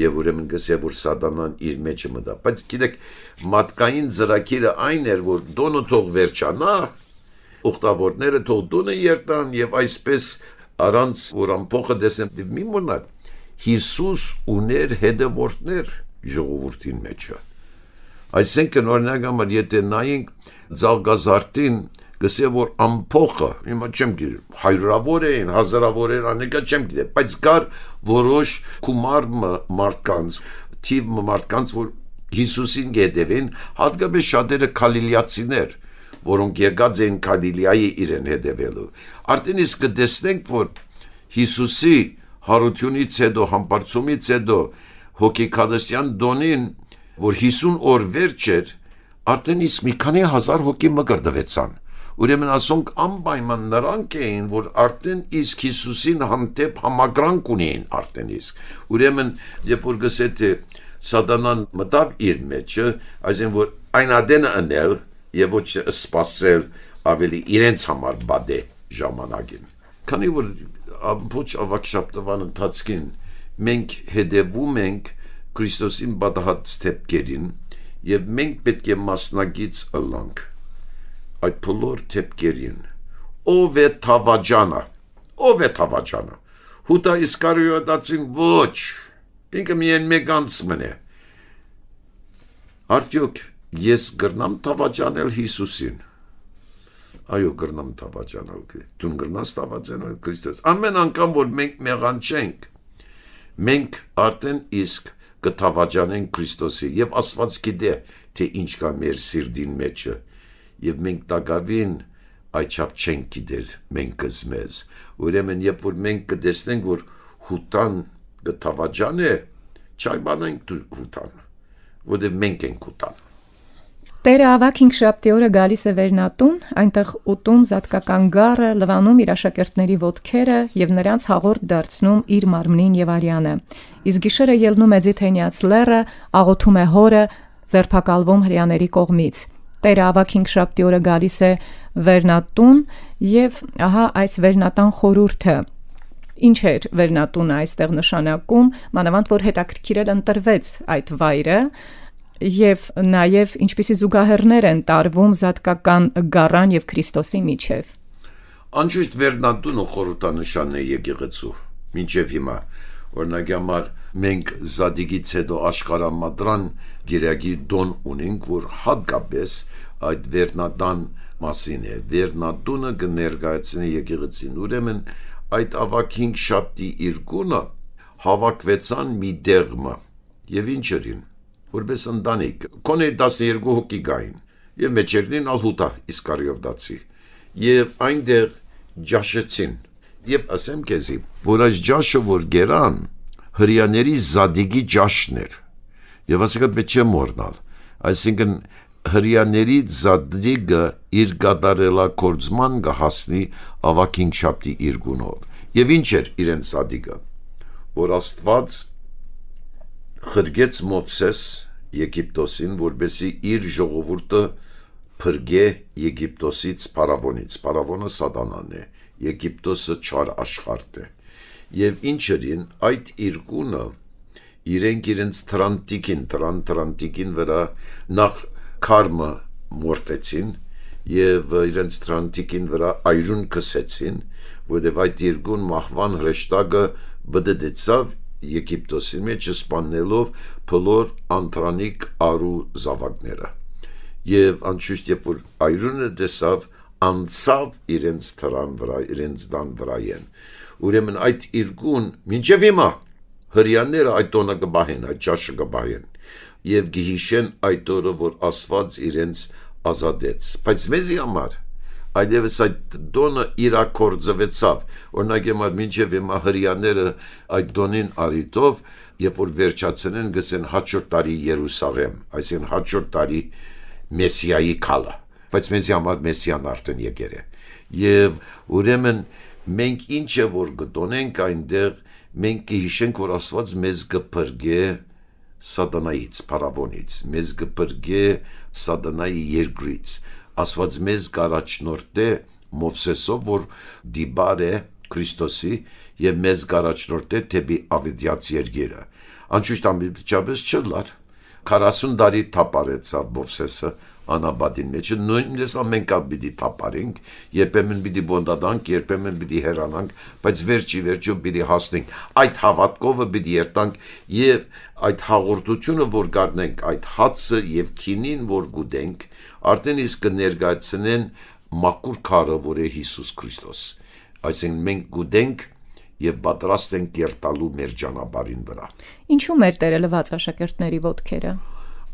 եւ ուրեմն գսե որ սատանան իր մեջը մտա բայց գիտեք մատկային ծրակիրը այն էր որ դոնը թող վերջանա ուխտավորները թող դունը երտան եւ այսպես առանց որ ամփոխը դեսեմ դե մի մնաք Հիսուս ուներ հետևորդներ ժողովրդին մեջը այսինքն օրինակ համար եթե նայենք ցաղգազարտին գսե որ ամփոխը հիմա չեմ գիտի հայրավոր էին հազարավոր էին անեկա չեմ գիտի բայց կար որոշ կումար մարդկանց թիվ մարդկանց որ Հիսուսին գեդևին հատկապես շատերը քալիլիացիներ որոնք եկած են քալիլիայի իրեն հետևելու արդեն իսկ դեսնենք որ Հիսուսի հարությունից հետո համբարձումից հետո հոգեքադստյան դոնին որ 50 օր վերջ էր արդեն իսկ մի քանի հազար հոգի մգրդվեցան Ուրեմն ասոնք անպայման նրանք էին, որ արդեն իսկ Հիսուսին հանդեպ համագրանք ունեին արդեն իսկ։ Ուրեմն երբ որ գսե թե սատանան մտավ իր մեջը, այսինքն որ այն ադենը անել եւ ոչ սпасել ավելի իրենց համար բադե ժամանակին։ Քանի որ ամբողջ ավակ շաբթվան ընթացքին մենք հետևում ենք Քրիստոսին բադահած ստեփերին եւ մենք պետք է մասնագից ըլլանք այդ բոլոր թեփկերին ով է թավաջանը ով է թավաջանը հուտա իսկարիոտացին ոչ ինքը միայն մեկ անց մնե արդյոք ես գրնամ թավաջանել Հիսուսին այո գրնամ թավաջանել դու գրնաս թավաջանել Քրիստոս ամեն անգամ որ մենք մեղան չենք մենք արդեն իսկ կթավաջանենք Քրիստոսի եւ Աստված գիտե թե ինչ կա մեր սիրտին մեջը մեջ եւ մենք տակավին այչապ չենք գիտեր մենք կզմեզ ուրեմն երբ որ մենք կտեսնենք որ հուտան գտավաջան է չայ բանենք հուտան որտեղ մենք ենք հուտան Տերը ավակ 5 շաբթի օրը գալիս է վերնատուն, այնտեղ ուտում զատկական գառը, լվանում իր աշակերտների ոտքերը եւ նրանց հաղորդ դարձնում իր մարմնին եւ արյանը։ Իսկ գիշերը ելնում է ձիթենյաց լերը, աղոթում է հորը, ձերփակալվում հрьяաների կողմից։ Տերը ավակ 5 շաբթի օրը գալիս է Վերնատուն եւ ահա այս Վերնատան խորուրդը ինչ էր Վերնատունը այստեղ նշանակում, մանավանդ որ հետաքրքիր էր ընտրվեց այդ վայրը եւ նաեւ ինչպիսի զուգահեռներ են տարվում զատկական գառան եւ Քրիստոսի միջև։ Անշուշտ Վերնատունը խորհրդանշան է եկեղեցու, ոչ միայն հիմա Օրինակի համար մենք Զադիգից հետո Աշխարհամադրան գիրակի դոն ունենք, որ հատկապես այդ վերնադան մասին է։ Վերնադունը կներկայացնի եկեղեցին։ Ուրեմն այդ ավակ 5 շաբթի իրգունը հավաքվեցան մի դեղմը եւ ինչերին որպես ընտանիք կոնե 12 հոգի գային եւ մեջերին ալհուտա իսկարիովդացի եւ այնտեղ ջաշեցին Եվ ասեմ քեզի, որ այս ջաշը որ գերան հрьяների զադիգի ջաշն էր։ Եվ ասիկան պետք չէ մոռնալ։ Այսինքն հրյաների զադդիգը իր գադարելա կործման կհասնի ավակին չապտի իր գունով։ Եվ ինչ էր իրենց զադիգը, որ աստված խրգեց Մովսես Եգիպտոսին, որբեսի իր ժողովուրդը փրկե Եգիպտոսից Պարավոնից, Պարավոնը Սատանան է։ Եգիպտոսը չար աշխարհ է։ Եվ ինչերին այդ իրկունը իրենք իրենց տրանտիկին, տրան տրանտիկին վրա նախ քարմը մորտեցին եւ իրենց տրանտիկին վրա այրուն կսեցին, որտեղ այդ երկուն մահվան հրեշտակը բդդեցավ Եգիպտոսի մեջ սպաննելով փոլոր անտրանիկ արու զավակները։ Եվ անշուշտ երբ որ այրունը դեսավ անցավ իրենց թրան վրա, իրենց դան վրայեն։ Ուրեմն այդ իրգուն մինչև հիմա հрьяները այդ տոնը կբահեն, այդ ճաշը կբահեն եւ գիհիշեն այդ օրը, որ Աստված իրենց ազատեց։ Բայց մեզի համար այդևս այդ դոնը իրակորձվեցավ։ Օրինակ եմ առ մինչև հիմա հрьяները այդ դոնին արիտով, երբ որ վերջացնեն, գսեն հաջորդ տարի Երուսաղեմ, այսին հաջորդ տարի Մեսիայի քալը բայց մեզի համար մեսիան արդեն եկել է եւ ուրեմն մենք ինչը որ գտոնենք այնտեղ մենք կհիշենք որ Աստված մեզ կփրկե սատանայից, փարավոնից, մեզ կփրկե սատանայի երկրից։ Աստված մեզ գարաչնորտե Մովսեսով, որ դիբար է Քրիստոսի եւ մեզ գարաչնորտե թեպի ավիդիաց երկերը։ Անշուշտ ամիջապես չլար 40 տարի թափարեցավ Մովսեսը անաբադին մեջ, նույն ես ամեն կապ պիտի թապարենք, երբեմն պիտի բոնդադանք, երբեմն պիտի հերանանք, բայց վերջի վերջում պիտի հասնենք։ Այդ հավատքովը պիտի երտանք եւ այդ հաղորդությունը, որ գարնենք այդ հացը եւ քինին, որ գուդենք, արդեն իսկ կներկայացնեն մակուր քարը, որ է Հիսուս Քրիստոս։ Այսինքն մենք գուդենք եւ պատրաստ ենք երտալու մեր ճանապարհին վրա։ Ինչու մեր Տերը լված աշակերտների ոդքերը։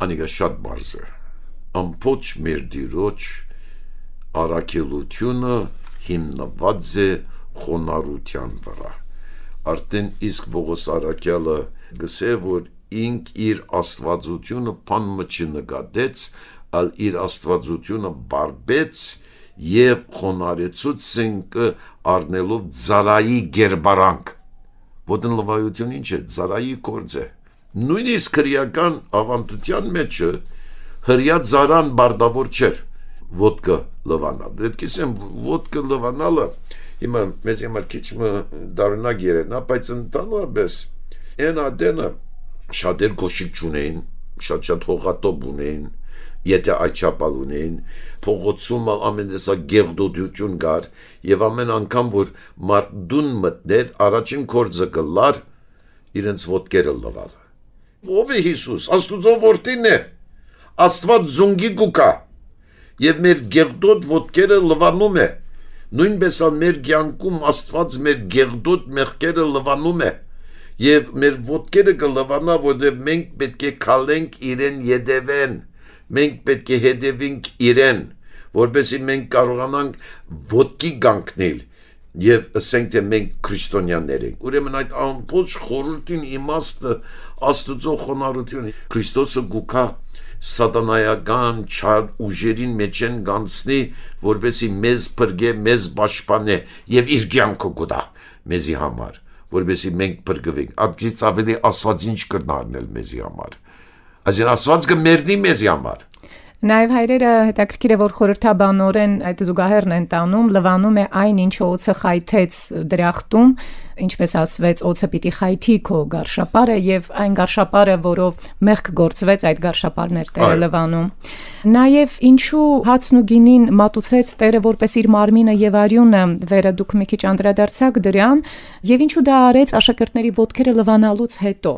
Անիկա շատ բարձր է ամբողջ մեր դիրոջ առաքելությունը հիմնված է խոնարհության վրա արդեն իսկ Բողոս Արաքյալը գսե որ ինք իր աստվածությունը փանմը չնկատեց ալ իր աստվածությունը բարբեց եւ խոնարեցուց սենքը առնելով ծարայի գերբարանք ոտնլովայություն ինչ է ծարայի կորձ է նույնիսկ քրեական ավանդության մեջը մեջ հрья Զարան բարդավոր չէր ոդկը լվանալ։ Պետք է ասեմ ոդկը լվանալը հիմա մեզ համար քիչ դառնակ երենա, բայց ընդհանրապես այն ադենը շատեր գոշիկ ունեին, շատ-շատ հողատոբ ունեին, եթե աչապալ ունեին, փողոցում ամեն դեսա գեղդոդություն կար եւ ամեն անգամ որ մարդուն մտներ առաջին կորձը կլար իրենց ոդկերը լվալ։ Ո՞վ է Հիսուս, Աստուծո որդին է։ Աստված զունգի գուկա եւ մեր գերդոտ ոտքերը լվանում է նույնպես ան մեր կյանքում Աստված մեր գերդոտ մեղքերը լվանում է եւ մեր ոտքերը կլվանա որովհետեւ մենք պետք է քալենք իրեն յետևեն մենք պետք է հետևենք իրեն որովհետեւ մենք կարողանանք ոտքի գանկնել եւ ասենք թե մենք քրիստոնյաներ ենք ուրեմն այդ ամբողջ խորհրդին իմաստը աստծո խոնարհությունը քրիստոսը գուքա սատանայական չար ուժերին մեջ են գանցնի, որբեսի մեզ բրգե, մեզ պաշտպանե եւ իր կյանքը գտա մեզի համար, որբեսի մենք բրգվենք։ Ատկից ավելի աստված ինչ կրնարնել մեզի համար։ Այսինքն աստված կմերնի մեզի համար։ Նաև հայրերը հետաքրքիր է որ խորհրդաբանորեն այդ զուգահեռն են տանում, լվանում է այն ինչ օծը խայթեց դրախտում, ինչպես ասվեց, օծը պիտի խայթի քո գարշապարը եւ այն գարշապարը, որով մեղք գործվեց այդ գարշապարներ Տերը լվանում։ Նաև ինչու հացն ու գինին մատուցեց Տերը որպես իր մարմինը եւ արյունը, վերը դուք մի քիչ անդրադարձակ դրան, եւ ինչու դա արեց աշակերտների ոտքերը լվանալուց հետո։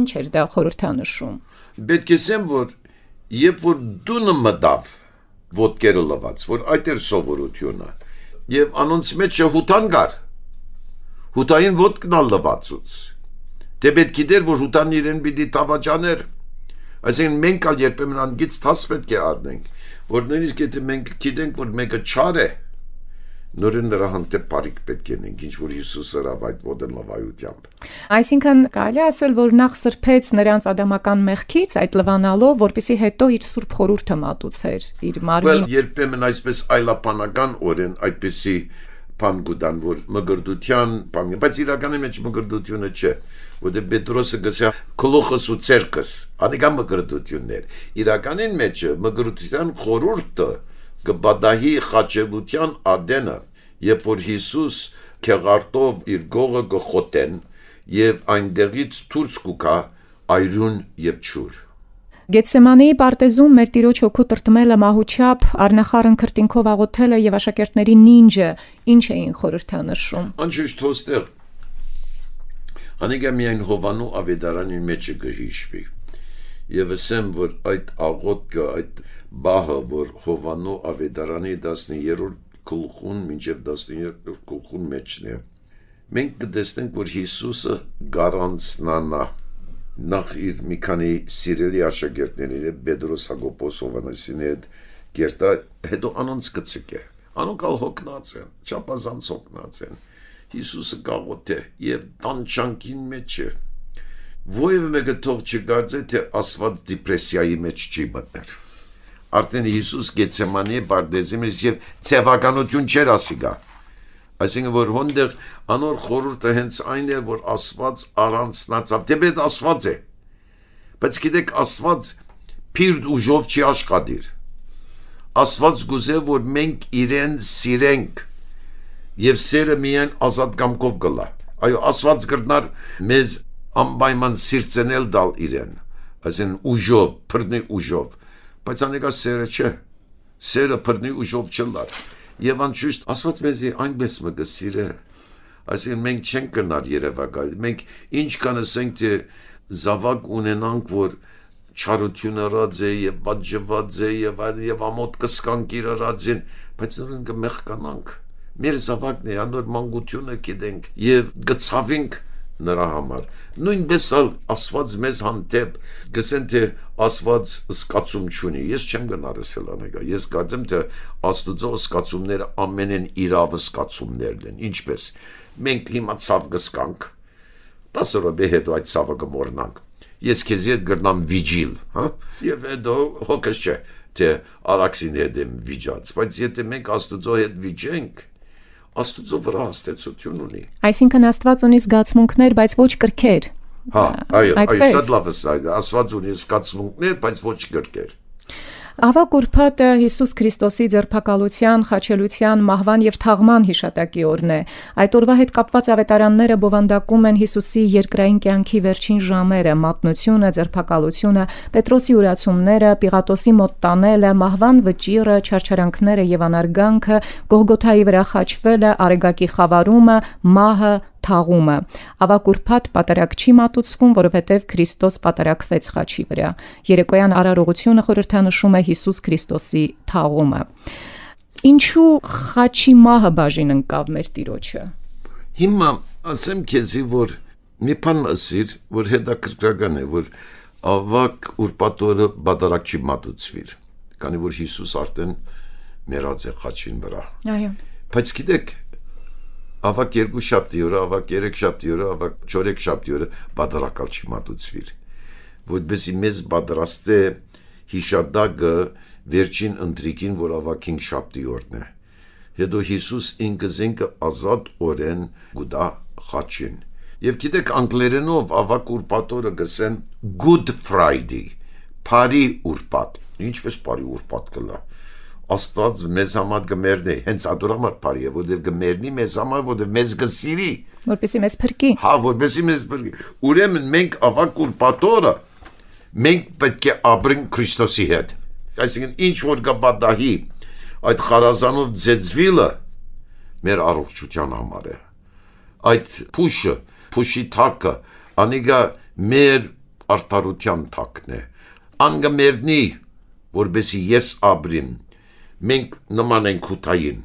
Ինչ էր դա խորհրդանշում։ Պետք է ասեմ, որ Երբ որ դունը մտավ ոդկերը լված, որ այդ էր սովորությունը, եւ անոնց մեջ հուտան գար։ Հուտային ոդկն ալ լվածուց։ Դե պետք է դեր որ հուտան իրեն պիտի տավաճաներ։ Այսինքն մենք ալ երբեմն անգից թաս պետք է առնենք, որ նույնիսկ եթե մենք գիտենք որ մեկը չար է, նորեն նրա հանդեպ բարիք պետք են ինչ որ Հիսուսը հավ այդ ոդնովայությամբ։ Այսինքն կարելի ասել, որ նախ սրբեց նրանց ադամական մեղքից այդ լվանալով, որpիսի հետո իր սուրբ խորհուրդը մատուցեր իր մարմին։ Վել երբեմն այսպես այլապանական օրեն այդպեսի բան գուտան, որ մգրդության բան, բայց իրականի մեջ մգրդությունը չէ, որտեղ Պետրոսը գսա քլոխս ու ցերկս, անիկա մգրդություններ։ Իրականին մեջ մգրդության խորհուրդը կբադահի խաչելության ադենը, երբ որ Հիսուս քեղարտով իր գողը գխոտեն եւ այնտեղից դուրս կուքա այրուն եւ ճուր։ Գեցսեմանեի պարտեզում մեր տիրոջ հոգու տրտմելը մահուչապ արնախարն քրտինքով աղոթելը եւ աշակերտների նինջը ինչ էին խորհրդանշում։ Անշուշտ հոստեղ Անեգա միայն Հովանու ավետարանի մեջ է գժիշվի։ Եվ ասեմ, որ այդ աղոթքը, այդ բահը, որ Հովանո Ավետարանի 13-րդ գլխուն մինչև 13-րդ գլխուն մեջն է։ Մենք կտեսնենք, որ Հիսուսը գարանցնանա նախ իր մի քանի սիրելի աշակերտներին է Պետրոս Հակոբոս Հովանեսին հետ գերտա, հետո անոնց կծիկ է։ Անոնք ալ հոգնած են, չափազանց հոգնած են։ Հիսուսը կաղոտ է եւ տանչանքին մեջ է։ Ո՞վ մեկը թող չգարձե թե ասված դիպրեսիայի մեջ չի մտնել։ Արդեն Հիսուս Գեցեմանի բարդեզի մեջ եւ ցեվականություն չեր ասի գա։ Այսինքն որ հոնդեր անոր խորուրդը հենց այն է, որ Աստված առանցնացավ, դեպի այդ Աստված է։ Բայց գիտեք Աստված փիրդ ուժով չի աշխատիր։ Աստված գուզե որ մենք իրեն սիրենք եւ սերը միայն ազատ կամքով գլա։ Այո, Աստված կրտնար մեզ անպայման սիրցնել դալ իրեն, այսինքն ուժով, բռնի ուժով բայց անեկա սերը չէ սերը բռնի ուժով չլար եւ անշուշտ ասված մեզի այնպես մը սիրը այսինքն մենք չենք գնալ Երևան մենք ինչ կան ասենք թե զավակ ունենանք որ չարությունը ռաձե եւ բաժված է եւ եւ ամոտ կսկանք իր ռաձին բայց նրանք մեղկանանք մեր զավակն է անոր մանկությունը գիտենք եւ գծավինք նրա համար։ Նույնպես ալ Աստված մեզ հանդեպ գսեն թե Աստված սկացում չունի։ Ես չեմ գնարս հելանեգա։ Ես կարծեմ թե Աստուծո սկացումները ամենեն իրավը սկացումներն են։ Ինչպես մենք հիմա ցավ գսկանք 10 րոպե հետո այդ ցավը կմոռնանք։ Ես քեզ հետ գրնամ վիջիլ, հա։ Եվ հետո հոգս չէ թե արաքսին հետ եմ վիճած, բայց եթե մենք Աստուծո հետ վիճենք, Աստծո վրա հաստեցություն ունի։ Այսինքն Աստված ունի զգացմունքներ, բայց ոչ կրքեր։ Հա, այո, այո, շատ լավ է սա։ Աստված ունի զգացմունքներ, բայց ոչ կրքեր։ Ավակ ուրբաթը Հիսուս Քրիստոսի ձերբակալության, խաչելության, մահվան եւ թաղման հիշատակի օրն է։ Այդ օրվա հետ կապված ավետարանները բովանդակում են Հիսուսի երկրային կյանքի վերջին ժամերը՝ մատնությունը, ձերբակալությունը, Պետրոսի ուրացումները, Պիղատոսի մոտ տանելը, մահվան վճիրը, չարչարանքները եւ անարգանքը, Գողգոթայի վրա խաչվելը, արեգակի խավարումը, մահը, թաղումը։ Ավակուրփատ պատարակ չի մատուցվում, որովհետև Քրիստոս պատարակվեց խաչի վրա։ Երեկոյան արարողությունը խորհրդանշում է Հիսուս Քրիստոսի թաղումը։ Ինչու խաչի մահը բաժին ընկավ մեր Տիրոջը։ Հիմա ասեմ քեզի, որ մի բան ասիր, որ հետաքրքրական է, որ ավակ ուրպատորը բադարակ չի մատուցվիր, քանի որ Հիսուս արդեն մեռած է խաչին վրա։ Այո։ Բայց գիտեք, ավակ երկու շաբթի օրը, ավակ երեք շաբթի օրը, ավակ չորեք շաբթի օրը բادرակալ չի մատուցվիր։ Որպեսի մեզ պատրաստե հիշադակը վերջին ընտրիկին, որ ավակ 5 շաբթի օրն է։ Հետո Հիսուս ինքը զենքը ազատ օրեն գուտա խաչին։ Եվ գիտեք անգլերենով ավակ ուրպատորը գսեն Good Friday, Փարի ուրպատ։ Ինչպես Փարի ուրպատ կլա։ Աստված մեզ համար գմերնի, հենց ադուր համար բարի է, որովհետև գմերնի մեզ համար, որովհետև մեզ գսիրի, որպեսի մեզ փրկի։ Հա, որպեսի մեզ փրկի։ Ուրեմն մենք ավակ ուր պատորը մենք պետք է ապրենք Քրիստոսի հետ։ Այսինքն ինչ որ կպատահի այդ խարազանով ձեծվիլը մեր առողջության համար է։ Այդ փուշը, փուշի թակը, անիգա մեր արտարության թակն է։ Անգամերնի, որբեսի ես ապրին մենք նման ենք Հութային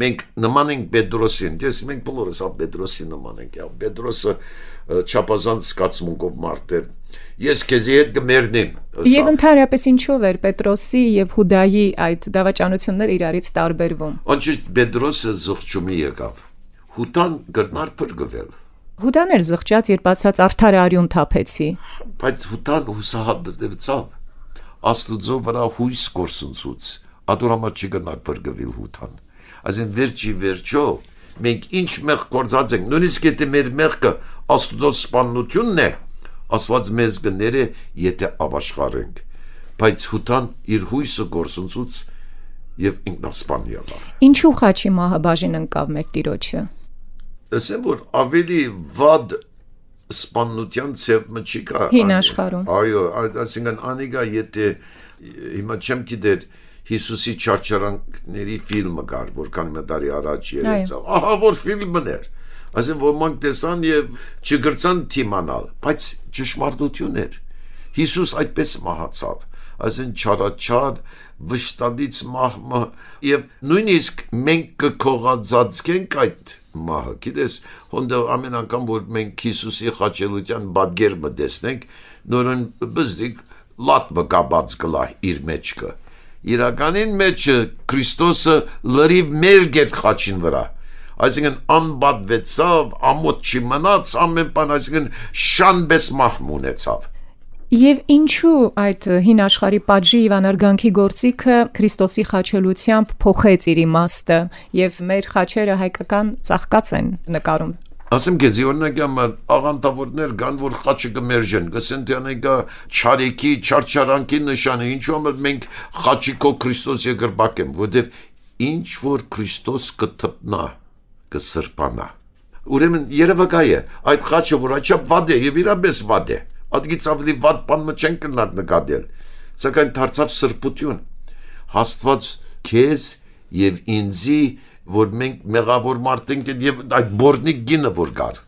մենք նման ենք Պետրոսին դες մենք բոլորս հա Պետրոսի նման ենք հա Պետրոսը չափազանց սկացմունքով մարդ էր ես քեզի հետ կմերնեմ Եվ ընդհանրապես ինչով էր Պետրոսի եւ Հուդայի այդ դավաճանությունները իրարից տարբերվում Անշուշտ Պետրոսը զղջումի եկավ Հուտան գրնար փրկվել Հուդան էր զղջած, երբ ասած արդարը արյուն թափեցի։ Բայց Հուտան հուսահատվեցավ Աստուծո վրա հույս գործընծուց Ատուրամա չի գնար բրգվել հութան։ Այսին վերջի վերջո մենք ինչ մեղ կործած ենք, նույնիսկ եթե մեր մեղքը Աստծո սպանությունն է, Աստված մեզ գները, եթե ապաշխարենք։ Բայց հութան իր հույսը գործընծուց եւ ինքնասպան եղավ։ Ինչու խաչի մահը բաժին ընկավ մեր տիրոջը։ Ասեմ որ ավելի վադ սպանության ցև մը չի կա։ Հին աշխարհում։ Այո, այսինքն անիկա եթե հիմա չեմ գիտեր Հիսուսի չարչարանքների ֆիլմը կար, որքան մտարի առաջ երեցավ։ Ահա որ ֆիլմն էր։ Այսինքն ոմանք տեսան եւ չգրցան թիմանալ, բայց ճշմարտություն էր։ Հիսուս այդպես մահացավ այսին չարաչար վշտանից մահը եւ նույնիսկ մենք կքողածածկենք այդ մահը գիտես հոնդը ամեն անգամ որ մենք Հիսուսի խաչելության բադգերը տեսնենք նորեն բզդիկ լատ վկաբած գլա իր մեջքը Իրականին մեջը Քրիստոսը լրիվ մեր գետ խաչին վրա այսինքն անբադվեցավ, ամոթ չմնաց, ամեն բան, այսինքն շանբես մահմ ունեցավ։ Եվ ինչու այդ հին աշխարհի պատժի եւ անարգանքի գործիքը Քրիստոսի խաչելությամբ փոխեց իր իմաստը եւ մեր խաչերը հայկական ծաղկած են նկարում ասեմ քեզ օրինակյամ աղանտավորներ կան որ խաչը կմերժեն գսեն թե անեկա չարեքի չարչարանքի նշանը ինչու համար մենք խաչի քո քրիստոս երկրպակ եմ որովհետև ինչ որ քրիստոս կթփնա կսրբանա ուրեմն երևակայ է այդ խաչը որ աչա վադ է եւ իրապես վադ է ադգից ավելի վադ բան մը չեն կնատ նկատել սակայն դարձավ սրբություն հաստված քեզ եւ ինձի որ մենք մեղավոր մարդենք եւ այդ բորնիկ գինը որ գար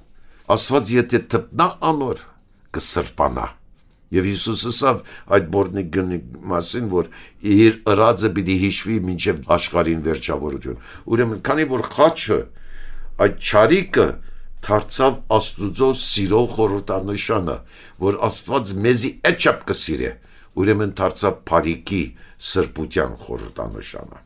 աստված եթե թփնա անոր կսրպանա Եվ Հիսուսը ասավ այդ բորնի գնի մասին, որ իր ըրածը պիտի հիշվի մինչև աշխարհին վերջավորություն։ Ուրեմն, քանի որ խաչը այդ ճարիկը դարձավ Աստուծո սիրո խորհրդանշանը, որ Աստված մեզի էջապ կսիրե, ուրեմն դարձավ բարիքի սրբության խորհրդանշանը։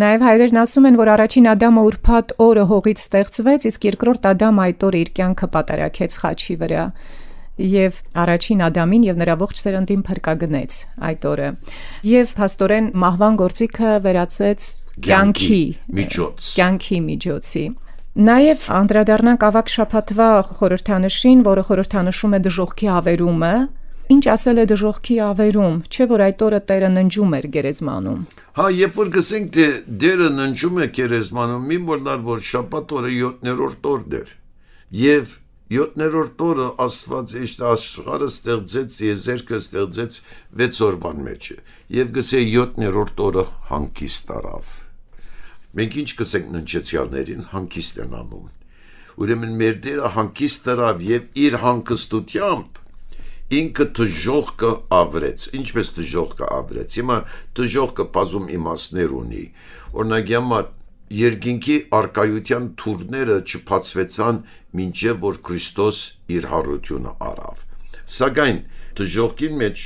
Նաեւ հայրերն ասում են, որ առաջին Ադամը ուրբաթ օրը հողից ստեղծվեց, իսկ երկրորդ Ադամը այդ օրը իր կյանքը պատարակեց խաչի վրա եւ առաջին Ադամին եւ նրա ողջ սերնդին փրկագնեց այդ օրը։ Եվ աստորեն մահվան գործիքը վերացեց կյանքի միջոց։ Կյանքի միջոցի։ Նաև անդրադառնանք ավակ շփաթվա խորհրդանշին, որը խորհրդանշում է դժողքի ավերումը, Ինչ ասել է դժողքի ավերում, չէ՞ որ այդ օրը Տերը ննջում էր գերեզմանում։ Հա, երբ որ գսենք թե Տերը ննջում է գերեզմանում, մի մոռնար որ շաբաթ օրը 7-րդ օրն էր։ Եվ 7-րդ օրը Աստված իշտ աշխարհը ստեղծեց, եզերքը ստեղծեց 6 օրվան մեջ։ Եվ գսե 7-րդ օրը հանգիստ արավ։ Մենք ինչ կսենք ննջեցյալներին հանգիստ են անում։ Ուրեմն մեր Տերը հանգիստ դրավ եւ իր հանգստությամբ ինքը դժողքը ավրեց, ինչպես դժողքը ավրեց։ Հիմա դժողքը բազում իմաստներ ունի։ Օրինակ, հիմա երկինքի արկայության թուրները չփածվեցան մինչև որ Քրիստոս իր հարությունը արավ։ Սակայն դժողքին մեջ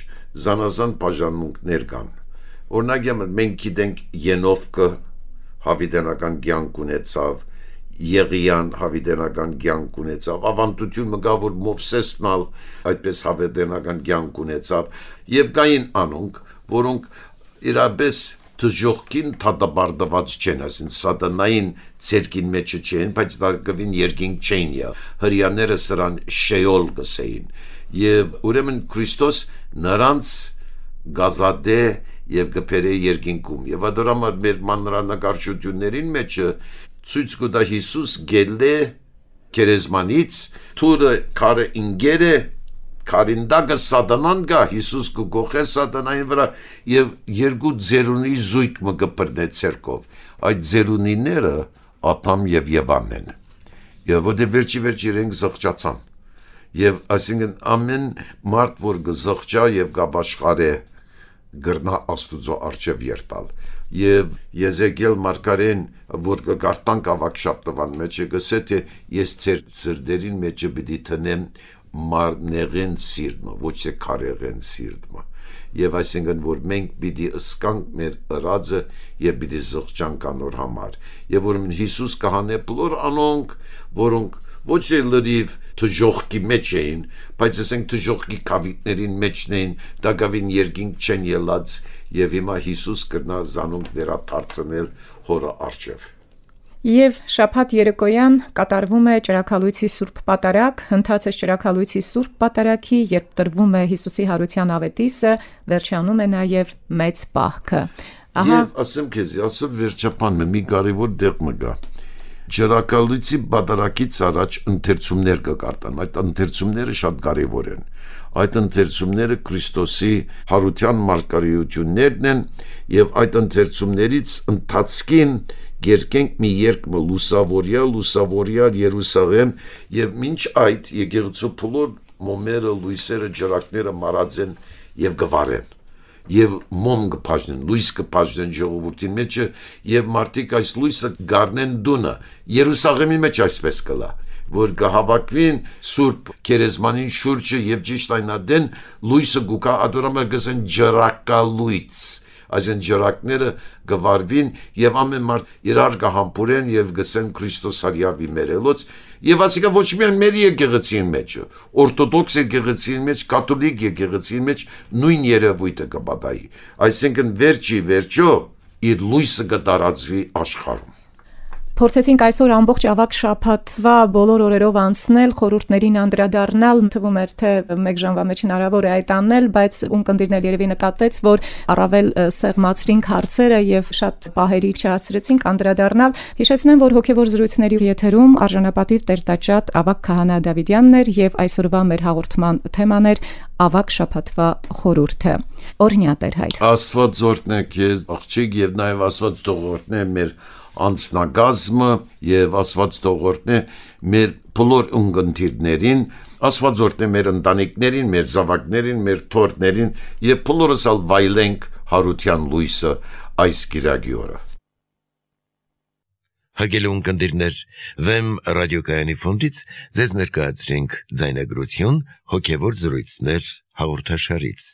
զանազան բաժանմունքներ կան։ Օրինակ, մենք գիտենք Ենովկը հավիտենական ցանկ ունեցավ, Եղիան հավիդենական կյանք ունեցավ, ավանդություն մգա, որ Մովսեսն ալ այդպես հավիդենական կյանք ունեցավ, եւ կային անոնք, որոնք իրապես դժողքին թադաբարդված չեն, ասին սատանային ցերկին մեջը չեն, բայց դա գվին երկինք չեն յա։ Հрьяները սրան շեյոլ գսեին։ Եվ ուրեմն Քրիստոս նրանց գազադե եւ գբերե երկինքում։ Եվ դրա համար մեր մանրանկարչություններին մեջը ցույց կտա Հիսուս գելը գերեզմանից թուրը քարը ինգերը քարինդակը սատանան գա Հիսուս կգողե սատանային վրա եւ երկու ձերունի զույգ մը կբրնե ցերկով այդ ձերունիները Աթամ եւ Եվանն են եւ ոդե վերջի վերջ իրենք զղջացան եւ ասինքն ամեն մարդ որ գզղջա եւ գաբաշխարե գրնա աստուծո արչեւ երտալ եւ Եզեկիել Մարգարեն, որ կկարտան կավակ շապտվան մեջ է գսե թե ես ծեր ծրդերին մեջը պիտի տնեմ մարնեղեն սիրտը, ոչ թե քարեղեն սիրտը։ Եվ այսինքն որ մենք պիտի ըսկանք մեր ըրածը եւ պիտի զղջանք անոր համար։ Եվ որ Հիսուս կհանե բոլոր անոնք, որոնք ոչ թե լրիվ թժողքի մեջ էին, բայց ասենք թժողքի կավիտներին մեջն էին, դա գավին երկինք չեն ելած, եւ հիմա Հիսուս կնա զանունք վերաթարցնել հորը արջև։ Եվ շաբաթ երեկոյան կատարվում է ճրակալույցի Սուրբ Պատարակ, հնդացես ճրակալույցի Սուրբ Պատարակի, երբ տրվում է Հիսուսի հարության ավետիսը, վերջանում է նաև մեծ պահքը։ Ահա, եւ ասեմ քեզ, ասում վերջապանը մի կարևոր դեղ մգա ջրակալույցի բադարակից առաջ ընթերցումներ կկարտան։ Այդ ընթերցումները շատ կարևոր են։ Այդ ընթերցումները Քրիստոսի հարության մարգարեություններն են եւ այդ ընթերցումներից ընթացքին երկենք մի երկ լուսավորյա լուսավորյա Երուսաղեմ եւ մինչ այդ եկեղեցու փոլոր մոմերը լույսերը ջրակները մարածեն եւ գվարեն եւ մոմ կփաժնեն լույս կփաժնեն ժողովրդի մեջը եւ մարդիկ այս լույսը գառնեն դունը Երուսաղեմի մեջ այսպես կլա որ կհավաքվին Սուրբ Գերեզմանին շուրջը եւ ճիշտ այնադեն լույսը գուկա ադորամեր գսեն ջրակալույց այսին ջրակները գվարվին եւ ամեն մարդ իրար կհամբուրեն եւ գսեն Քրիստոս արյավի մերելոց եւ ասիկա ոչ միայն մեր եկեղեցին մեջ օրթոդոքս եկեղեցին մեջ կաթոլիկ եկեղեցին մեջ նույն երևույթը կբադայի այսինքն վերջի վերջո իր լույսը կդարածվի աշխարհում Փորձեցինք այսօր ամբողջ ավակ շաբաթվա բոլոր օրերով անցնել, խորհուրդներին անդրադառնալ, թվում էր թե 1 ժամվա մեջ հնարավոր է այդ անել, բայց ունկնդիրնել երևի նկատեց, որ առավել սեղմացրինք հարցերը եւ շատ պահերի չհասցրեցինք անդրադառնալ։ Հիշեցնեմ, որ հոգեվոր զրույցների եթերում արժանապատիվ Տերտաճատ Ավակ Քահանա Դավիդյանն էր եւ այսօրվա մեր հաղորդման թեման էր ավակ շփաթվա խորուրդը։ Օրհնյա Տեր հայր։ Աստված զորտնեք ես աղջիկ եւ նաեւ Աստված զորտնե մեր անձնագազմը եւ Աստված ողորտն է մեր բոլոր ունգընտիրներին, Աստվածորտն է մեր ընտանիքներին, մեր զավակներին, մեր թորներին եւ բոլորս ալ վայելենք հարության լույսը այս գիրագի օրը։ Հարգելուն կնդիրներ, վեմ ռադիոկայանի ֆոնդից ձեզ ներկայացրենք ձայնագրություն հոգևոր զրույցներ հաղորդաշարից։